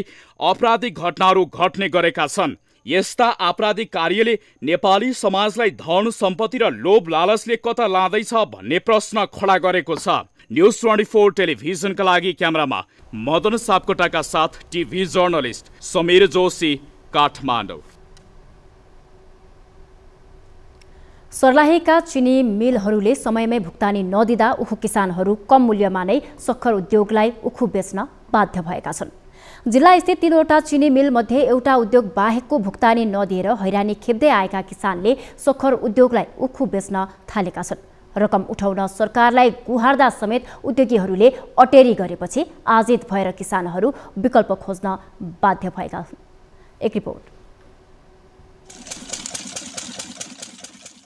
S8: आपराधिक घटनाहरू घट्ने गरेका छन् यस्ता आपराधिक कार्यले नेपाली समाजलाई धन सम्पत्ति र लोभ लालचले कता लाँदैछ भन्ने प्रश्न खडा गरेको छ न्युज ट्वेन्टी फोर टेलिभिजनका लागि क्यामरामा मदन सापकोटाका साथ टिभी जर्नलिस्ट समीर जोशी काठमाडौँ
S1: सर्लाहीका चिनी मिलहरूले समयमै भुक्तानी नदिँदा उखु किसानहरू कम मूल्यमा नै सक्खर उद्योगलाई उखु बेच्न बाध्य भएका छन् जिल्ला स्थित तीनवटा चिनी मिल मध्ये एउटा उद्योग बाहेकको भुक्तानी नदिएर हैरानी खेप्दै आएका किसानले सक्खर उद्योगलाई उखु बेच्न थालेका छन् रकम उठाउन सरकारलाई गुहार्दा समेत उद्योगीहरूले अटेरी गरेपछि आजित भएर किसानहरू विकल्प खोज्न बाध्य भएका छन् एक रिपोर्ट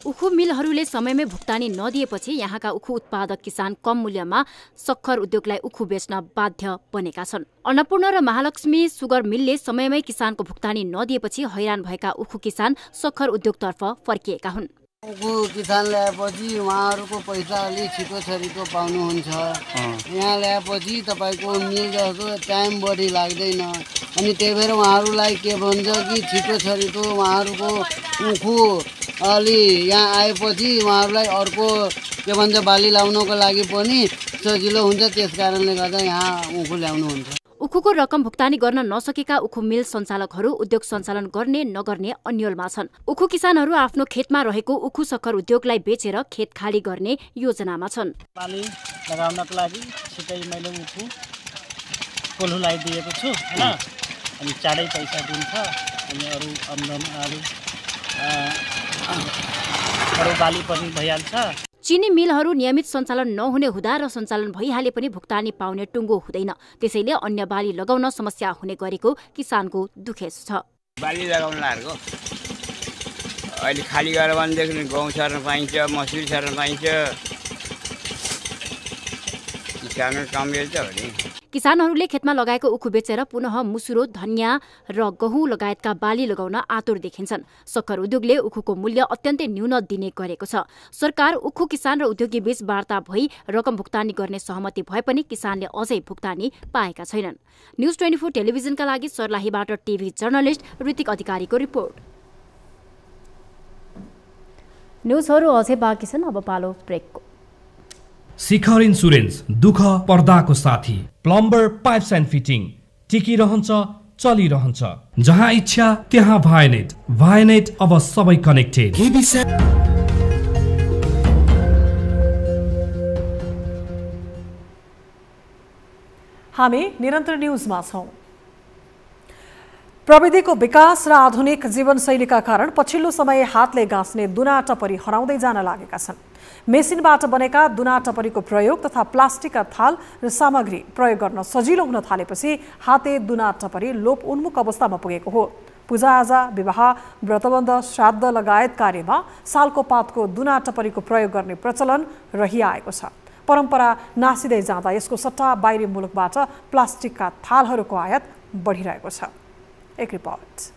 S1: उखु मिलहरूले समयमै भुक्तानी नदिएपछि यहाँका उखु उत्पादक किसान कम मूल्यमा सक्खर उद्योगलाई उखु बेच्न बाध्य बनेका छन् अन्नपूर्ण र महालक्ष्मी सुगर मिलले समयमै किसानको भुक्तानी नदिएपछि हैरान भएका उखु किसान सक्खर उद्योगतर्फ फर्किएका हुन्
S7: किसान ल्याएपछि उहाँहरूको पैसा अलिक छिटो छरिटो पाउनुहुन्छ यहाँ ल्याएपछि तपाईँको मिल जस्तो टाइम बढी लाग्दैन अनि त्यही भएर उहाँहरूलाई के भन्छ कि छिटो छरिटो उहाँहरूको उखु अलि यहाँ आएपछि उहाँहरूलाई अर्को के भन्छ बाली लाउनको लागि पनि सजिलो हुन्छ त्यस कारणले गर्दा यहाँ उखु ल्याउनुहुन्छ
S1: उखुको रकम भुक्तानी गर्न नसकेका उखु मिल सञ्चालकहरू उद्योग सञ्चालन गर्ने नगर्ने अन्यलमा छन् उखु किसानहरू आफ्नो खेतमा रहेको उखु सक्खर उद्योगलाई बेचेर खेत खाली गर्ने योजनामा छन्
S7: अनि अरू अरू अरू बाली पनि भइहाल्छ
S1: चिनी मिलहरू नियमित सञ्चालन नहुने हुँदा र सञ्चालन भइहाले पनि भुक्तानी पाउने टुङ्गो हुँदैन त्यसैले अन्य बाली लगाउन समस्या हुने गरेको किसानको दुखेस छ
S9: बाली अहिले खाली गरेर भनेदेखि गहुँ छर्न पाइन्छ मसुरी छर्न पाइन्छ किसानहरूले
S1: खेतमा लगाएको उखु बेचेर पुनः मुसुरो धनियाँ र गहुँ लगायतका बाली लगाउन आतुर देखिन्छन् सक्खर उद्योगले उखुको मूल्य अत्यन्तै न्यून दिने गरेको छ सरकार उखु किसान र उद्योगी बीच वार्ता भई रकम भुक्तानी गर्ने सहमति भए पनि किसानले अझै भुक्तानी पाएका छैनन् न्युज ट्वेन्टी फोर टेलिभिजनका लागि सर्लाहीबाट टिभी जर्नलिस्ट ऋतिक अधिकारीको रिपोर्ट न्युजहरू अझै बाँकी छन् अब पालो ब्रेकको
S5: शिखर इन्सुरेन्स दुःख पर्दाको साथी प्लम्बर पाइप्स एन्ड फिटिङ टिकिरहन्छ चलिरहन्छ जहाँ इच्छा त्यहाँ भायोनेट भायोनेट अब सबै कनेक्टेड
S2: हामी निरन्तर न्युजमा छौँ प्रविधिको विकास र आधुनिक जीवनशैलीका कारण पछिल्लो समय हातले गाँस्ने दुनाटपरि हराउँदै जान लागेका छन् मेसिनबाट बनेका दुना टपरीको प्रयोग तथा प्लास्टिकका थाल र सामग्री प्रयोग गर्न सजिलो हुन थालेपछि हाते दुना टपरी लोप उन्मुख अवस्थामा पुगेको हो पूजाआजा विवाह व्रतबन्ध श्राद्ध लगायत कार्यमा सालको पातको दुना टपरीको प्रयोग गर्ने प्रचलन रहिआएको छ परम्परा नासिँदै जाँदा यसको सट्टा बाहिरी मुलुकबाट प्लास्टिकका थालहरूको आयात बढिरहेको छ एक रिपोर्ट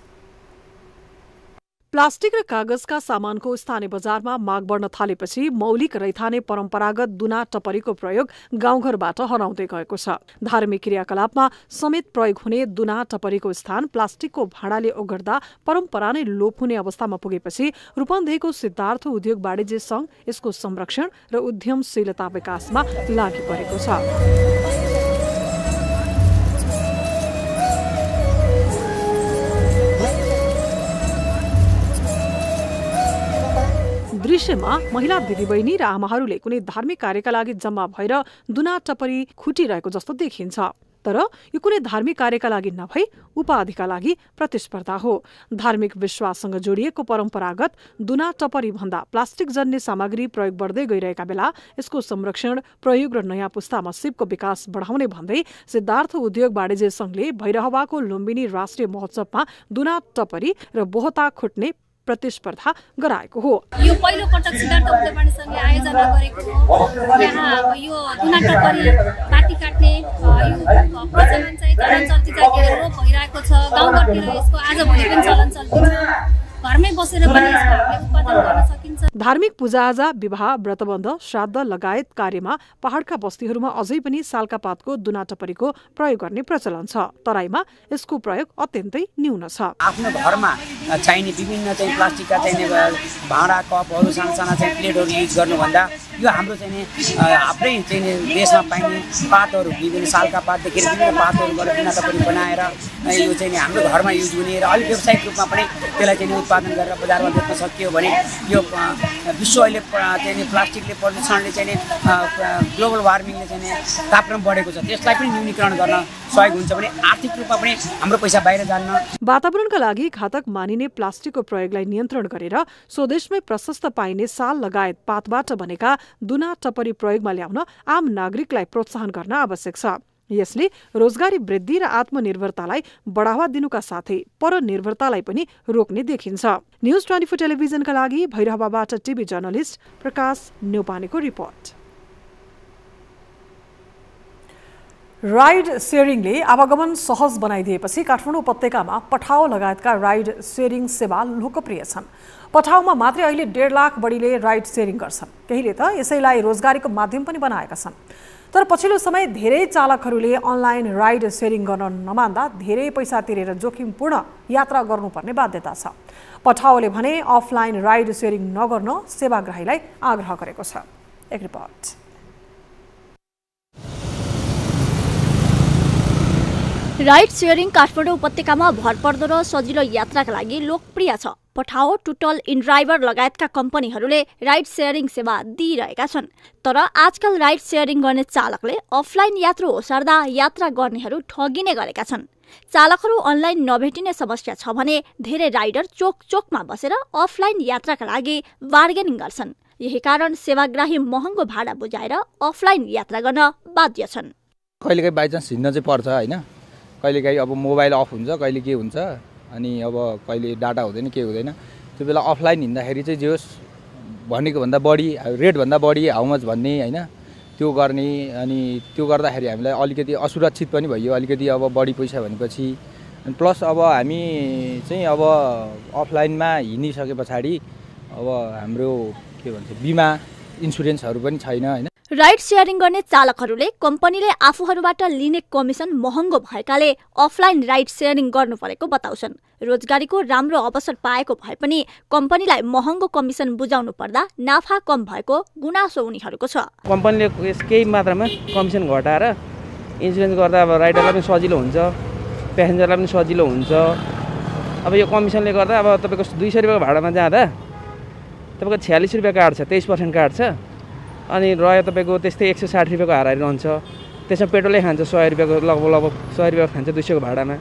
S2: प्लास्टिक र कागजका सामानको स्थानीय बजारमा माग बढ्न थालेपछि मौलिक रैथाने परम्परागत दुना टपरीको प्रयोग गाउँघरबाट हराउँदै गएको छ धार्मिक क्रियाकलापमा समेत प्रयोग हुने दुना टपरीको स्थान प्लास्टिकको भाँडाले ओगर्दा परम्परा नै लोप हुने अवस्थामा पुगेपछि रूपन्देहीको सिद्धार्थ उद्योग वाणिज्य संघ यसको संरक्षण र उद्यमशीलता विकासमा लागि परेको छ दृश्यमा महिला दिदीबहिनी र आमाहरूले कुनै धार्मिक कार्यका लागि जम्मा भएर दुना टपरी खुटिरहेको जस्तो देखिन्छ तर यो कुनै धार्मिक कार्यका लागि नभई उपाधिका लागि प्रतिस्पर्धा हो धार्मिक विश्वाससँग जोडिएको परम्परागत दुना टपरी भन्दा प्लास्टिक जन्ने सामग्री प्रयोग बढ्दै गइरहेका बेला यसको संरक्षण प्रयोग र नयाँ पुस्तामा सिपको विकास बढाउने भन्दै सिद्धार्थ उद्योग वाणिज्य संघले भैरहवाको लुम्बिनी राष्ट्रिय महोत्सवमा दुना टपरी र बोहता खुट्ने प्रतिस्पर्धा गराएको हो यो पहिलो
S1: पटक सिद्धार्थ
S10: उद्यपाणीसँगले
S1: आयोजना गरेको हो यहाँ यो यो टपरी माटी काट्ने यो
S7: प्रचलन चाहिँ चलन चल्ती जातिहरू भइरहेको छ गाउँघरतिर यसको आज भोलि पनि चलन
S2: चल्ती छ
S10: घरमै बसेर पनि उत्पादन गर्न
S2: सकिन्छ धार्मिक पूजाआजा विवाह व्रतबन्ध श्राद्ध लगायत कार्यमा पहाड़का बस्तीहरूमा अझै पनि सालका पातको दुनाटपरीको प्रयोग गर्ने प्रचलन छ तराईमा यसको प्रयोग अत्यन्तै न्यून छ आफ्नो घरमा चाहिने
S7: विभिन्न चाहिँ प्लास्टिकका चाहिने भाँडा कपहरू साना
S2: चाहिँ प्लेटहरू युज गर्नुभन्दा
S7: यो हाम्रो चाहिने आफ्नै चाहिने देशमा पाइने पातहरू विभिन्न सालका पातदेखि विभिन्न पातहरूबाट दुनाटपरी बनाएर यो चाहिँ हाम्रो घरमा युज हुने र अलिक व्यावसायिक रूपमा पनि त्यसलाई चाहिँ उत्पादन गरेर बजारमा बेच्न सकियो भने यो विश्व अहिले चाहिँ प्लास्टिकले प्रदूषणले चाहिँ ग्लोबल वार्मिङले चाहिँ तापक्रम बढेको छ त्यसलाई पनि न्यूनीकरण गर्न सहयोग हुन्छ भने आर्थिक रूपमा पनि हाम्रो पैसा बाहिर जान्न
S2: वातावरणका लागि घातक मानिने प्लास्टिकको प्रयोगलाई नियन्त्रण गरेर स्वदेशमै प्रशस्त पाइने साल लगायत पातबाट बनेका दुना टपरी प्रयोगमा ल्याउन आम नागरिकलाई प्रोत्साहन गर्न आवश्यक छ यसले रोजगारी वृद्धि र आत्मनिर्भरतालाई बढावा दिनुका साथै परनिर्भरतालाई पनि रोक्ने देखिन्छ न्युज ट्वेन्टी फोर टेलिभिजनका लागि भैरहवाबाट टिभी जर्नलिस्ट प्रकाश न्यौपानेको रिपोर्ट राइड सेयरिङले आवागमन सहज बनाइदिएपछि काठमाडौँ उपत्यकामा पठाउ लगायतका राइड सेयरिङ सेवा लोकप्रिय छन् पठाउमा मात्रै अहिले डेढ लाख बढीले राइड सेयरिङ गर्छन् केहीले त यसैलाई रोजगारीको माध्यम पनि बनाएका छन् तर पछिल्लो समय धेरै चालकहरूले अनलाइन राइड सेयरिङ गर्न नमान्दा धेरै पैसा तिरेर जोखिमपूर्ण यात्रा गर्नुपर्ने बाध्यता छ पठाओले भने अफलाइन राइड सेयरिङ नगर्न सेवाग्राहीलाई आग्रह गरेको छ एक रिपोर्ट
S10: राइड सेयरिङ काठमाडौँ उपत्यकामा भरपर्दो र सजिलो यात्राका लागि लोकप्रिय छ पठाओ टुटल ड्राइभर लगायतका कम्पनीहरूले राइड सेयरिङ सेवा दिइरहेका छन् तर आजकल राइड सेयरिङ गर्ने चालकले अफलाइन यात्रु होसार्दा यात्रा गर्नेहरू ठगिने गरेका छन् चालकहरू अनलाइन नभेटिने समस्या छ भने धेरै राइडर चोक चोकमा बसेर अफलाइन यात्राका लागि बार्गेनिङ गर्छन् यही कारण सेवाग्राही महँगो भाडा बुझाएर अफलाइन यात्रा गर्न बाध्य छन्
S5: कहिलेकाहीँ बाइचान्स हिँड्न चाहिँ पर्छ होइन कहिलेकाहीँ अब मोबाइल अफ हुन्छ कहिले के हुन्छ अनि अब कहिले डाटा हुँदैन केही हुँदैन त्यो बेला अफलाइन हिँड्दाखेरि चाहिँ जे होस् भनेको भन्दा बढी रेटभन्दा बढी हाउ मच भन्ने होइन त्यो गर्ने अनि त्यो गर्दाखेरि हामीलाई अलिकति असुरक्षित पनि भयो अलिकति अब बढी पैसा भनेपछि अनि प्लस अब हामी चाहिँ अब अफलाइनमा हिँडिसके पछाडि अब हाम्रो के भन्छ बिमा
S6: इन्सुरेन्सहरू पनि छैन होइन
S10: राइड सेयरिङ गर्ने चालकहरूले कम्पनीले आफूहरूबाट लिने कमिसन महँगो भएकाले अफलाइन राइड सेयरिङ गर्नु परेको बताउँछन् रोजगारीको राम्रो अवसर पाएको भए पनि कम्पनीलाई महँगो कमिसन बुझाउनु पर्दा नाफा कम भएको गुनासो उनीहरूको छ
S9: कम्पनीले केही मात्रामा कमिसन घटाएर इन्सुरेन्स गर्दा अब राइडरलाई पनि सजिलो हुन्छ प्यासेन्जरलाई पनि सजिलो हुन्छ अब यो कमिसनले गर्दा अब तपाईँको दुई सय रुपियाँको भाडामा जाँदा तपाईँको छ्यालिस रुपियाँ काट्छ तेइस पर्सेन्ट काट्छ अनि रह्यो तपाईँको त्यस्तै एक सय साठी रुपियाँको हाराहरू रहन्छ त्यसमा पेट्रोलै खान्छ सय रुपियाँको लगभग लगभग सय रुपियाँको खान्छ दुई सयको भाडामा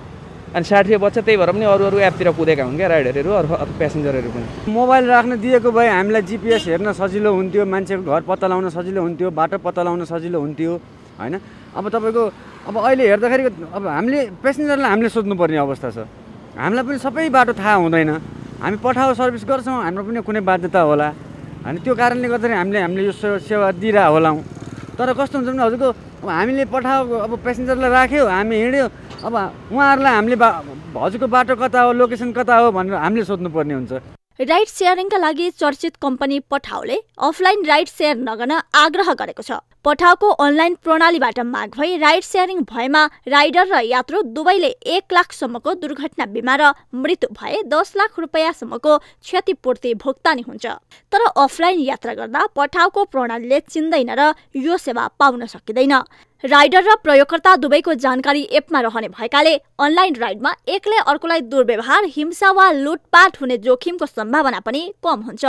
S9: अनि साठी रुपियाँ बच्छ त्यही भएर पनि अरू अरू एपतिर कुदेका हुन् क्या राइडरहरू अरू अरू प्यासेन्जरहरू पनि
S6: मोबाइल राख्न दिएको भए हामीलाई जिपिएस हेर्न सजिलो हुन्थ्यो मान्छेको घर पत्ता लगाउन सजिलो हुन्थ्यो बाटो पत्ता लगाउन सजिलो हुन्थ्यो होइन अब तपाईँको अब अहिले हेर्दाखेरि अब हामीले पेसेन्जरलाई हामीले सोध्नुपर्ने अवस्था छ हामीलाई पनि सबै बाटो थाहा हुँदैन हामी पठाओ सर्भिस गर्छौँ हाम्रो पनि कुनै बाध्यता होला अनि त्यो कारणले गर्दाखेरि हामीले हामीले यो सेवा दिइरह होलाौँ तर कस्तो हुन्छ भने हजुरको अब हामीले पठाएको अब पेसेन्जरलाई राख्यो हामी हिँड्यो अब उहाँहरूलाई हामीले बा हजुरको बाटो कता हो लोकेसन कता हो भनेर हामीले सोध्नुपर्ने हुन्छ
S10: राइड सेयरिङका लागि चर्चित कम्पनी पठाउले अफलाइन राइड सेयर नगर्न आग्रह गरेको छ पठाउको अनलाइन प्रणालीबाट माग भई राइड सेयरिङ भएमा राइडर र यात्रु दुवैले एक लाखसम्मको दुर्घटना बिमा र मृत्यु भए दस लाख रुपियाँसम्मको क्षतिपूर्ति भुक्तानी हुन्छ तर अफलाइन यात्रा गर्दा पठाउको प्रणालीले चिन्दैन र यो सेवा पाउन सकिँदैन राइडर र प्रयोगकर्ता दुवैको जानकारी एपमा रहने भएकाले अनलाइन राइडमा एकले अर्कोलाई दुर्व्यवहार हिंसा वा लुटपाट हुने जोखिमको सम्भावना पनि कम हुन्छ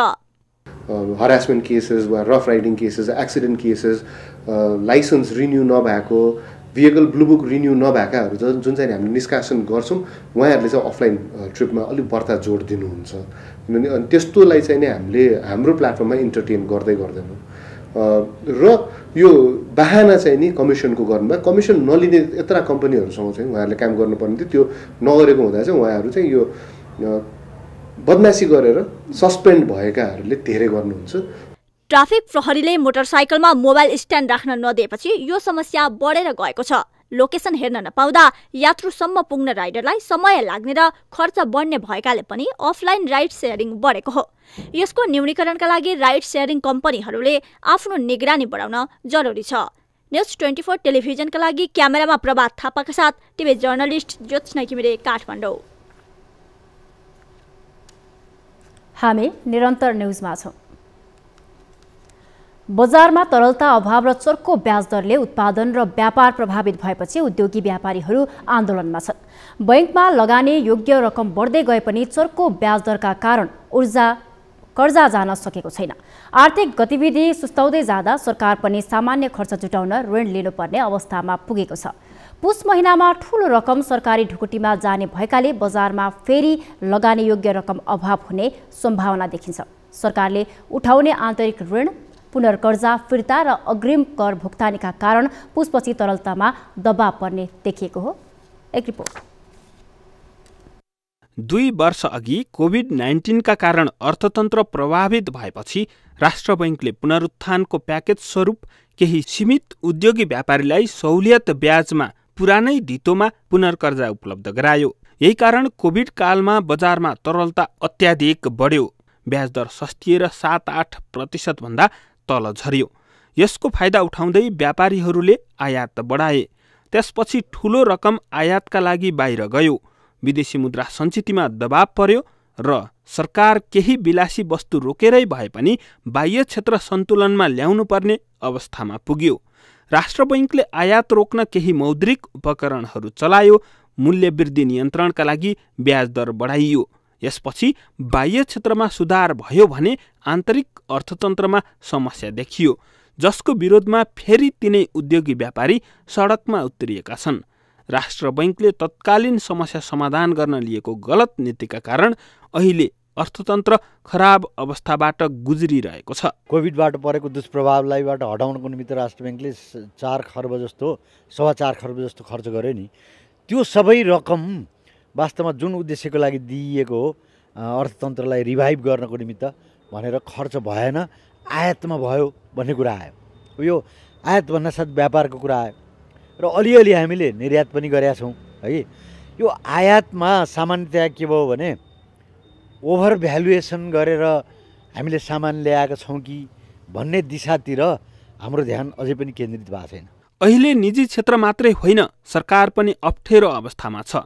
S3: हरासमेन्ट केसेस वा rough riding cases accident cases license renew नभएको भेहिकल ब्लु बुक रिन्यू नभएकाहरू जुन जुन चाहिँ हामीले निष्कासन गर्छौँ उहाँहरूले चाहिँ अफलाइन ट्रिपमा अलिक बढ्ता जोड दिनुहुन्छ किनभने अनि त्यस्तोलाई चाहिँ नि हामीले हाम्रो प्लेटफर्ममा इन्टरटेन गर्दै गर्दैनौँ र यो बाहना चाहिँ नि कमिसनको गर्नुमा कमिसन नलिने यत्र कम्पनीहरूसँग चाहिँ उहाँहरूले काम गर्नुपर्ने थियो त्यो नगरेको हुँदा चाहिँ उहाँहरू चाहिँ यो बदमासी गरेर सस्पेन्ड भएकाहरूले धेरै गर्नुहुन्छ
S10: ट्राफिक प्रहरीले मोटरसाइकलमा मोबाइल स्ट्यान्ड राख्न नदिएपछि यो समस्या बढेर गएको छ लोकेसन हेर्न नपाउँदा यात्रुसम्म पुग्न राइडरलाई समय लाग्ने र खर्च बढ्ने भएकाले पनि अफलाइन राइड सेयरिङ बढेको हो यसको न्यूनीकरणका लागि राइड सेयरिङ कम्पनीहरूले आफ्नो निगरानी बढाउन जरुरी छ न्युज ट्वेन्टी फोर टेलिभिजनका लागि क्यामेरामा प्रभात थापाका साथ टिभी जर्नलिस्ट ज्योत्सना घिमिरे काठमाडौँ
S1: हामी निरन्तर न्युजमा छौँ बजारमा तरलता अभाव र चर्को ब्याज दरले उत्पादन र व्यापार प्रभावित भएपछि उद्योगी व्यापारीहरू आन्दोलनमा छन् बैङ्कमा लगानी योग्य रकम बढ्दै गए पनि चर्को ब्याज दरका कारण ऊर्जा कर्जा जान सकेको छैन आर्थिक गतिविधि सुस्ताउँदै जाँदा सरकार पनि सामान्य खर्च जुटाउन ऋण लिनुपर्ने अवस्थामा पुगेको छ पुस महिनामा ठूलो रकम सरकारी ढुकुटीमा जाने भएकाले बजारमा फेरि लगानी योग्य रकम अभाव हुने सम्भावना देखिन्छ सरकारले उठाउने आन्तरिक ऋण पुनर्कर्जा फिर्ता र अग्रिम कर भुक्तानीका कारण पुषपछि तरलतामा दबाव पर्ने देखिएको हो एक रिपोर्ट
S9: दुई वर्षअघि कोभिड नाइन्टिनका कारण अर्थतन्त्र प्रभावित भएपछि राष्ट्र बैङ्कले पुनरुत्थानको प्याकेज स्वरूप केही सीमित उद्योगी व्यापारीलाई सहुलियत ब्याजमा पुरानै धितोमा पुनर्कर्जा उपलब्ध गरायो यही कारण कोभिड कालमा बजारमा तरलता अत्याधिक बढ्यो ब्याजदर सस्तिएर सात आठ प्रतिशतभन्दा तल झर्यो यसको फाइदा उठाउँदै व्यापारीहरूले आयात बढाए त्यसपछि ठूलो रकम आयातका लागि बाहिर गयो विदेशी मुद्रा सञ्चितमा दबाव पर्यो र सरकार केही विलासी वस्तु रोकेरै भए पनि बाह्य क्षेत्र सन्तुलनमा ल्याउनुपर्ने अवस्थामा पुग्यो राष्ट्र बैङ्कले आयात रोक्न केही मौद्रिक उपकरणहरू चलायो मूल्यवृद्धि नियन्त्रणका लागि ब्याज दर बढाइयो यसपछि बाह्य क्षेत्रमा सुधार भयो भने आन्तरिक अर्थतन्त्रमा समस्या देखियो जसको विरोधमा फेरि तिनै उद्योगी व्यापारी सडकमा उत्रिएका छन् राष्ट्र बैङ्कले तत्कालीन समस्या समाधान गर्न लिएको गलत नीतिका कारण अहिले अर्थतन्त्र खराब अवस्थाबाट गुज्रिरहेको छ कोभिडबाट परेको
S6: दुष्प्रभावलाईबाट हटाउनको निमित्त राष्ट्र ब्याङ्कले चार खर्ब जस्तो सवा चार खर्ब जस्तो खर्च गर्यो नि त्यो सबै रकम वास्तवमा जुन उद्देश्यको लागि दिइएको हो अर्थतन्त्रलाई रिभाइभ गर्नको निमित्त भनेर खर्च भएन आयातमा भयो भन्ने कुरा आयो यो आयात भन्नासाथ व्यापारको कुरा आयो र अलिअलि हामीले निर्यात पनि गरेका छौँ है यो आयातमा सामान्यतया के भयो भने ओभर भ्यालुएसन गरेर हामीले सामान ल्याएका छौँ कि भन्ने दिशातिर हाम्रो ध्यान अझै पनि केन्द्रित
S9: भएको छैन अहिले निजी क्षेत्र मात्रै होइन सरकार पनि अप्ठ्यारो अवस्थामा छ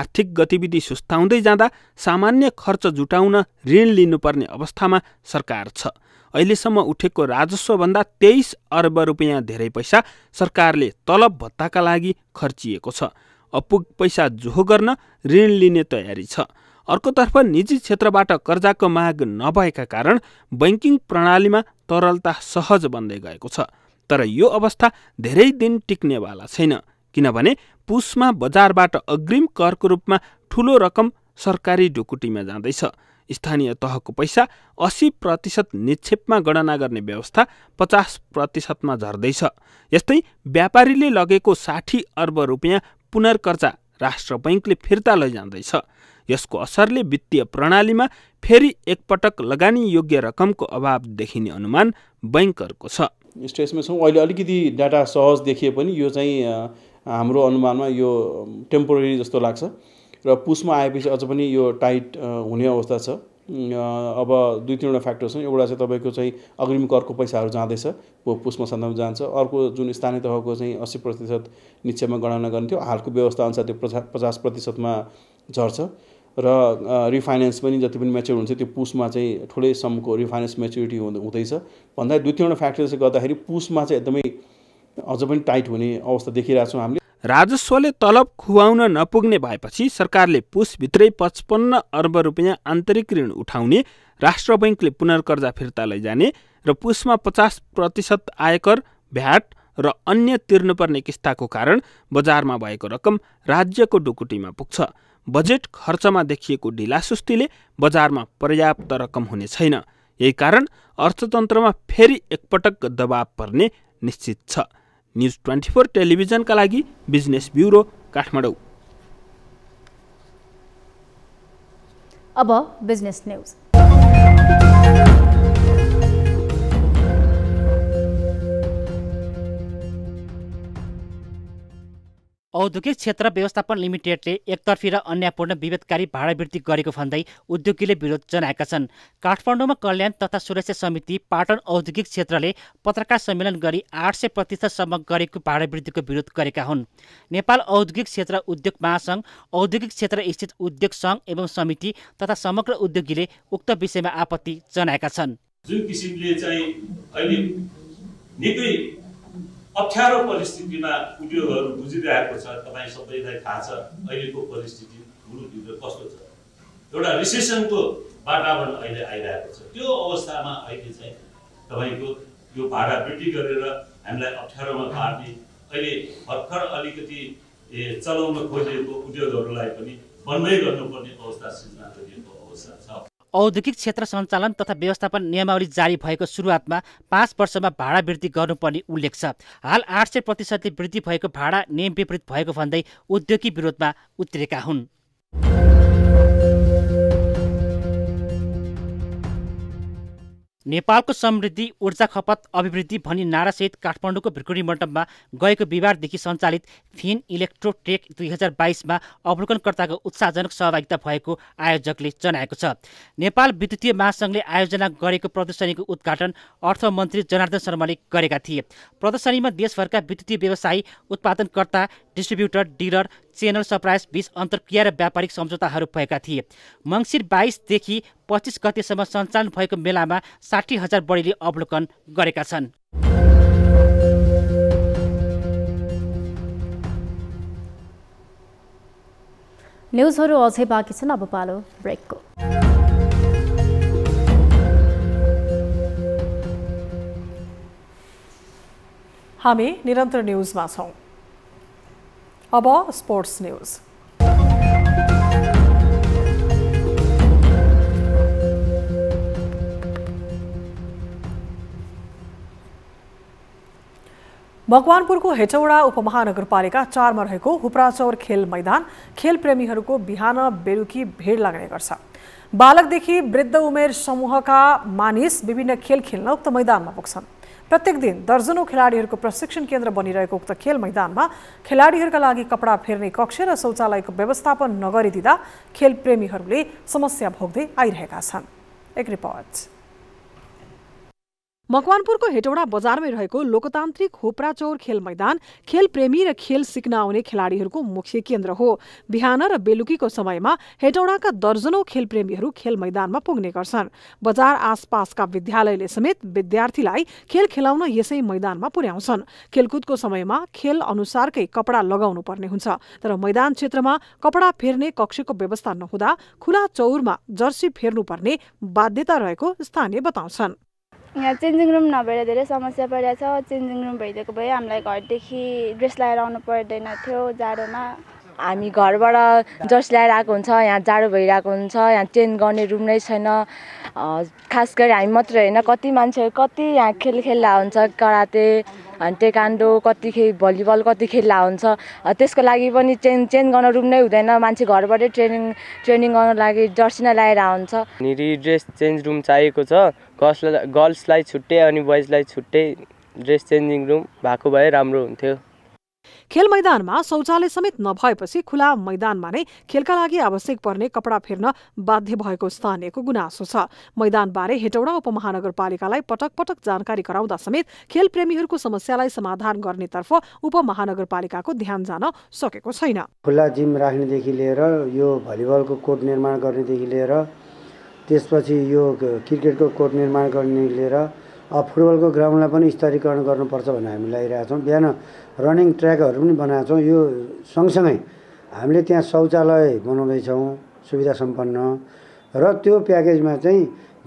S9: आर्थिक गतिविधि सुस्ताउँदै जाँदा सामान्य खर्च जुटाउन ऋण लिनुपर्ने अवस्थामा सरकार छ अहिलेसम्म उठेको राजस्वभन्दा तेइस अर्ब रुपियाँ धेरै पैसा सरकारले तलब भत्ताका लागि खर्चिएको छ अपुग पैसा जोहो गर्न ऋण लिने तयारी छ अर्कोतर्फ निजी क्षेत्रबाट कर्जाको माग नभएका कारण बैङ्किङ प्रणालीमा तरलता सहज बन्दै गएको छ तर यो अवस्था धेरै दिन टिक्नेवाला छैन किनभने पुसमा बजारबाट अग्रिम करको रूपमा ठुलो रकम सरकारी ढुकुटीमा जाँदैछ स्थानीय तहको पैसा अस्सी प्रतिशत निक्षेपमा गणना गर्ने व्यवस्था पचास प्रतिशतमा झर्दैछ यस्तै व्यापारीले लगेको साठी अर्ब रुपियाँ पुनर्कर्जा राष्ट्र बैङ्कले फिर्ता लैजाँदैछ यसको असरले वित्तीय प्रणालीमा फेरि एकपटक लगानी योग्य रकमको अभाव देखिने अनुमान बैङ्करको छ स्ट्रेसमा छौँ अहिले अलिकति डाटा सहज देखिए पनि यो चाहिँ हाम्रो अनुमानमा
S4: यो टेम्पोरेरी जस्तो लाग्छ र पुसमा आएपछि अझ पनि यो टाइट हुने अवस्था छ अब दुई तिनवटा फ्याक्टर छन् एउटा चाहिँ तपाईँको चाहिँ अग्रिम करको पैसाहरू जाँदैछ पुसमा सन्दर्भमा जान्छ अर्को जुन स्थानीय तहको चाहिँ अस्सी प्रतिशत निश्चयमा गणना गर्ने थियो हालको व्यवस्था अनुसार त्यो पचास पचास प्रतिशतमा झर्छ र रिफाइनेन्स पनि जति पनि मेच्योर हुन्छ त्यो पुसमा चाहिँ ठुलै समको रिफाइनेन्स मेच्युरिटी हुँदैछ भन्दा दुई तिनवटा फ्याक्टरले
S9: गर्दाखेरि पुसमा चाहिँ एकदमै अझ पनि टाइट हुने अवस्था देखिरहेको छौँ हामीले राजस्वले तलब खुवाउन नपुग्ने भएपछि सरकारले पुसभित्रै पचपन्न अर्ब रुपियाँ आन्तरिक ऋण उठाउने राष्ट्र बैङ्कले पुनर्कर्जा फिर्ता लैजाने र पुसमा पचास प्रतिशत आयकर भ्याट र अन्य तिर्नुपर्ने किस्ताको कारण बजारमा भएको रकम राज्यको डुकुटीमा पुग्छ बजेट खर्चमा देखिएको ढिलासुस्तीले बजारमा पर्याप्त रकम हुने छैन यही कारण अर्थतन्त्रमा फेरि एकपटक दबाव पर्ने निश्चित छ न्युज ट्वेन्टी फोर टेलिभिजनका लागि बिजनेस ब्युरो काठमाडौँ
S1: अब बिजनेस न्युज
S7: औद्योगिक क्षेत्र व्यवस्थापन लिमिटेडले एकतर्फी र अन्यायपूर्ण विभेदकारी भाडावृद्धि गरेको भन्दै उद्योगीले विरोध जनाएका छन् काठमाडौँमा कल्याण तथा सुरक्षा समिति पाटन औद्योगिक क्षेत्रले पत्रकार सम्मेलन गरी आठ सय प्रतिशतसम्म गरेको भाडावृद्धिको विरोध गरेका हुन् नेपाल औद्योगिक क्षेत्र उद्योग महासङ्घ औद्योगिक क्षेत्र स्थित उद्योग सङ्घ एवं समिति तथा समग्र उद्योगीले उक्त विषयमा आपत्ति जनाएका छन्
S9: जुन किसिमले चाहिँ अहिले निकै अप्ठ्यारो परिस्थितिमा उद्योगहरू बुझिरहेको छ तपाईँ सबैलाई थाहा छ अहिलेको परिस्थिति मुलुकभित्र कस्तो छ एउटा रिसेसनको वातावरण अहिले आइरहेको छ त्यो अवस्थामा अहिले चाहिँ तपाईँको यो भाडा वृद्धि गरेर हामीलाई अप्ठ्यारोमा पार्ने अहिले भर्खर अलिकति चलाउन खोजेको उद्योगहरूलाई पनि बन्दै गर्नुपर्ने अवस्था सृजना गरिएको अवस्था छ
S7: औद्योगिक क्षेत्र सञ्चालन तथा व्यवस्थापन नियमावली जारी भएको सुरुवातमा पाँच वर्षमा भाडा वृद्धि गर्नुपर्ने उल्लेख छ हाल आठ सय प्रतिशतले वृद्धि भएको भाडा नियम विपरीत भएको भन्दै उद्योगी विरोधमा उत्रिएका हुन् नेपालको समृद्धि ऊर्जा खपत अभिवृद्धि भनी नारासहित काठमाडौँको भ्रिकुडी मण्डपमा गएको बिहिबारदेखि सञ्चालित फिन इलेक्ट्रोटेक दुई हजार बाइसमा अवलोकनकर्ताको उत्साहजनक सहभागिता भएको आयोजकले जनाएको छ नेपाल विद्युतीय महासङ्घले आयोजना गरेको प्रदर्शनीको उद्घाटन अर्थमन्त्री जनार्दन शर्माले गरेका थिए प्रदर्शनीमा देशभरका विद्युतीय व्यवसायी उत्पादनकर्ता डिस्ट्रिब्युटर डिलर चेनल सप्राइस बीच अन्तर्क्रिया र व्यापारिक सम्झौताहरू भएका थिए मङ्सिर बाइसदेखि पच्चिस गतेसम्म सञ्चालन भएको मेलामा साठी हजार बढीले अवलोकन गरेका छन्
S1: न्युजहरू अझै बाँकी छन् अब पालो ब्रेकको
S2: हामी निरन्तर न्युजमा छौँ अब स्पोर्ट्स न्यूज़ हेटौड़ा उपमहानगरपालिक चार में रहकर हुप्राचौर खेल मैदान खेल को बिहान बेलुकी भेड़ लगने गर्च बालकदि वृद्ध उमेर समूह का मानस विभिन्न खेल खेल उक्त में पुग्छन् प्रत्येक दिन दर्जनौ खेलाडीहरूको प्रशिक्षण केन्द्र बनिरहेको उक्त खेल मैदानमा खेलाडीहरूका लागि कपडा फेर्ने कक्ष र शौचालयको व्यवस्थापन नगरिदिँदा खेलप्रेमीहरूले समस्या भोग्दै आइरहेका छन् एक रिपोर्ट मकवानपुरको हेटौडा बजारमै रहेको लोकतान्त्रिक होप्राचौर खेल मैदान खेल प्रेमी र खेल सिक्न आउने खेलाडीहरूको मुख्य केन्द्र हो बिहान र बेलुकीको समयमा हेटौडाका दर्जनौ खेल प्रेमीहरू खेल मैदानमा पुग्ने गर्छन् बजार आसपासका विद्यालयले समेत विद्यार्थीलाई खेल खेलाउन यसै मैदानमा पुर्याउँछन् खेलकुदको समयमा खेल अनुसारकै कपडा लगाउनु पर्ने हुन्छ तर मैदान क्षेत्रमा कपडा फेर्ने कक्षको व्यवस्था नहुँदा खुला चौरमा जर्सी फेर्नुपर्ने बाध्यता रहेको स्थानीय बताउँछन्
S10: यहाँ चेन्जिङ रुम नभएर धेरै समस्या परिरहेको छ चेन्जिङ रुम भइदिएको भए हामीलाई घरदेखि ड्रेस लगाएर आउनु पर्दैन थियो जाडोमा हामी घरबाट ड्रेस ल्याएर आएको हुन्छ यहाँ जाडो भइरहेको हुन्छ यहाँ चेन्ज गर्ने रुम नै छैन खास गरी हामी मात्रै होइन कति मान्छे कति यहाँ खेल खेल्ला हुन्छ कराते अनि टेकान्डो कति खे भलिबल कति खेल्ला हुन्छ त्यसको लागि पनि चेन्ज चेन्ज गर्न रुम नै हुँदैन मान्छे घरबाटै ट्रेनिङ ट्रेनिङ गर्नु लागि जर्सी नै लगाएर आउँछ
S6: ड्रेस चेन्ज रुम चाहिएको छ गर्ल्सलाई गर्ल्सलाई छुट्टै अनि बोइजलाई छुट्टै ड्रेस चेन्जिङ रुम भएको भए राम्रो हुन्थ्यो
S2: खेल मैदानमा शौचालय समेत नभएपछि खुला मैदानमा नै खेलका लागि आवश्यक पर्ने कपडा फेर्न बाध्य भएको स्थानीयको गुनासो छ मैदानबारे हेटौडा उपमहानगरपालिकालाई पटक पटक जानकारी गराउँदा समेत खेल प्रेमीहरूको समस्यालाई समाधान गर्नेतर्फ उपमहानगरपालिकाको ध्यान जान सकेको छैन
S6: खुल्ला जिम राख्नेदेखि लिएर यो भलिबलको कोर्ट निर्माण गर्नेदेखि लिएर त्यसपछि यो क्रिकेटको कोर्ट निर्माण गर्ने लिएर अब फुटबलको ग्राउन्डलाई पनि स्तरीकरण गर्नुपर्छ भनेर हामी छौँ बिहान रनिङ ट्र्याकहरू पनि बनाएको छौँ यो सँगसँगै हामीले त्यहाँ शौचालय बनाउँदैछौँ सुविधा सम्पन्न र त्यो प्याकेजमा चाहिँ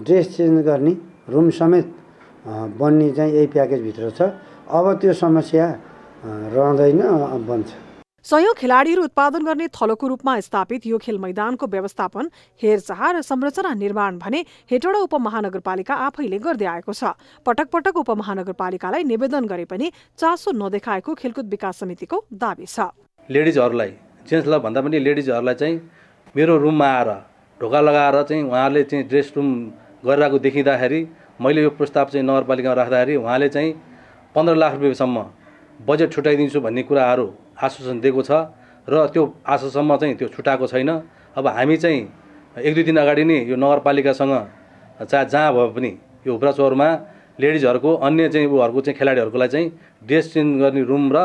S6: ड्रेस चेन्ज गर्ने रुम समेत बन्ने चाहिँ यही प्याकेजभित्र छ अब त्यो समस्या रहँदैन बन्छ
S2: सयौं खेलाडीहरू उत्पादन गर्ने थलोको रूपमा स्थापित यो खेल मैदानको व्यवस्थापन हेरचाह र संरचना निर्माण भने हेटौँडा उपमहानगरपालिका आफैले गर्दै आएको छ पटक पटक उपमहानगरपालिकालाई निवेदन गरे पनि चासो नदेखाएको खेलकुद विकास समितिको दावी छ
S3: लेडिजहरूलाई जेन्ट्सलाई भन्दा पनि लेडिजहरूलाई चाहिँ मेरो रुममा आएर ढोका लगाएर चाहिँ उहाँहरूले चाहिँ ड्रेस रुम गरिरहेको देखिँदाखेरि मैले यो प्रस्ताव चाहिँ नगरपालिकामा राख्दाखेरि उहाँले चाहिँ पन्ध्र लाख रुपियाँसम्म बजेट छुट्याइदिन्छु भन्ने कुराहरू आश्वासन दिएको छ र त्यो आश्वासनमा चाहिँ त्यो छुट्याएको छैन अब हामी चाहिँ एक दुई दिन अगाडि नै यो नगरपालिकासँग चाहे जहाँ भए पनि यो हुप्राचौरमा लेडिजहरूको अन्य चाहिँ उहरूको चाहिँ खेलाडीहरूको लागि चाहिँ ड्रेस चेन्ज गर्ने रुम र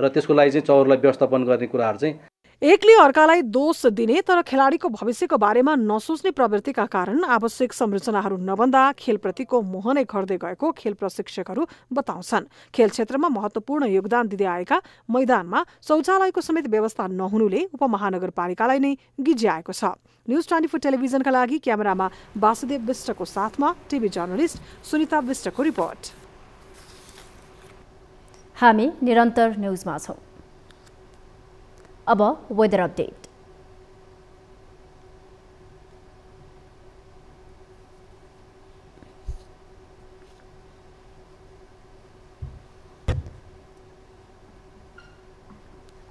S3: र त्यसको लागि चाहिँ चौरलाई व्यवस्थापन गर्ने कुराहरू चाहिँ
S2: एकले अर्कालाई दोष दिने तर खेलाडीको भविष्यको बारेमा नसोच्ने प्रवृत्तिका कारण आवश्यक संरचनाहरू नभन्दा खेलप्रतिको मोह नै घट्दै गएको खेल प्रशिक्षकहरू बताउँछन् खेल क्षेत्रमा महत्वपूर्ण योगदान दिँदै आएका मैदानमा शौचालयको समेत व्यवस्था नहुनुले उपमहानगरपालिकालाई नै गिज्याएको छ न्युज ट्वेन्टी फोर टेलिभिजनका लागि क्यामेरामा वासुदेव विष्टको साथमा टिभी जर्नलिस्ट सुनिता विष्टको रिपोर्ट हामी निरन्तर न्युजमा छौँ
S1: अब वेदर अपडेट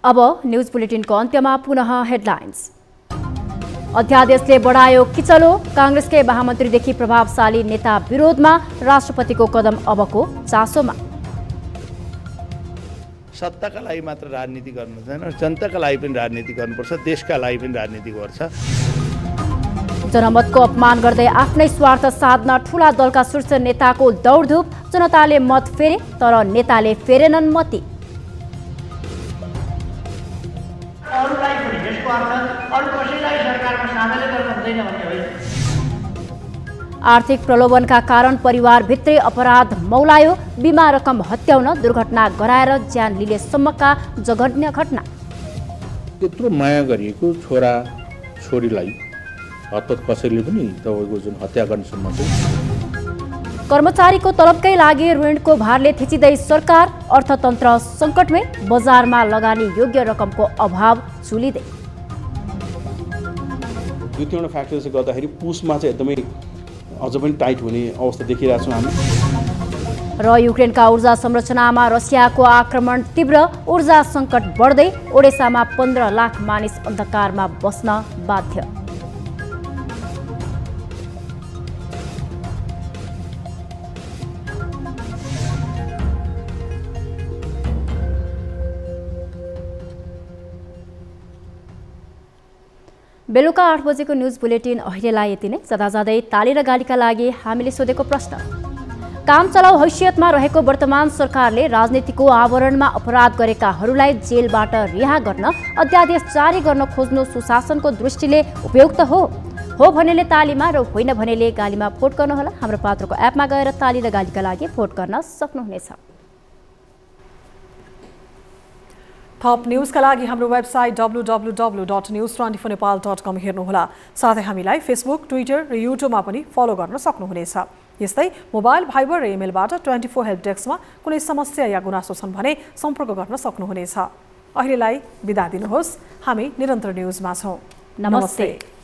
S1: अब न्युज बुलेटिनको अन्त्यमा पुनः हेडलाइन्स अध्यादेशले बढायो किचलो काङ्ग्रेसकै महामन्त्रीदेखि प्रभावशाली नेता विरोधमा राष्ट्रपतिको कदम अबको चासोमा
S3: सत्ताका लागि मात्र राजनीति गर्नु हुँदैन जनताका लागि पनि राजनीति गर्नुपर्छ देशका लागि पनि राजनीति गर्छ
S1: जनमतको अपमान गर्दै आफ्नै स्वार्थ साध्न ठुला दलका शीर्ष नेताको दौडधुप जनताले मत फेरे तर नेताले फेरेनन् मती अरूलाई
S7: पनि यसको अर्थ अरू कसैलाई सरकारमा सामेल गर्न हुँदैन भन्ने होइन
S1: आर्थिक प्रलोभनका कारण परिवारभित्रै अपराध मौलायो बिमा रकम हत्याउन दुर्घटना गराएर ज्यान लिनेसम्मका जघन्य घटना
S3: त्यत्रो माया गरिएको छोरा छोरीलाई हतपत कसैले पनि तपाईँको जुन हत्या गर्नेसम्म
S1: कर्मचारीको तलबकै लागि ऋणको भारले थिचिँदै सरकार अर्थतन्त्र सङ्कटमै बजारमा लगानी योग्य रकमको अभाव चुलिँदै
S4: दुई तिनवटा फ्याक्टर्सले गर्दाखेरि पुसमा चाहिँ एकदमै अझ पनि टाइट हुने अवस्था देखिरहेछौँ हामी
S1: र युक्रेनका ऊर्जा संरचनामा रसियाको आक्रमण तीव्र ऊर्जा सङ्कट बढ्दै ओडेसामा पन्ध्र लाख मानिस अन्धकारमा बस्न बाध्य बेलुका आठ बजेको न्युज बुलेटिन अहिलेलाई यति नै जाँदा जाँदै ताली र गालीका लागि हामीले सोधेको प्रश्न काम चलाउ हैसियतमा रहेको वर्तमान सरकारले राजनीतिको आवरणमा अपराध गरेकाहरूलाई जेलबाट रिहा गर्न अध्यादेश जारी गर्न खोज्नु सुशासनको दृष्टिले उपयुक्त हो हो भनेले तालीमा र होइन भनेले गालीमा फोट गर्नुहोला हाम्रो पात्रको एपमा गएर ताली र गालीका लागि फोट गर्न सक्नुहुनेछ
S2: थप न्युजका लागि हाम्रो website W W W dot news twenty four Nepal dot com हेर्नुहोला साथै हामीलाई फेसबुक ट्विटर र युट्युबमा पनि फलो गर्न सक्नुहुनेछ यस्तै मोबाइल भाइबर र इमेलबाट ट्वेन्टी फोर हेल्प डेस्कमा कुनै समस्या या गुनासो छन् भने सम्पर्क गर्न सक्नुहुनेछ अहिलेलाई बिदा दिनुहोस् हामी निरन्तर न्युजमा छौँ नमस्ते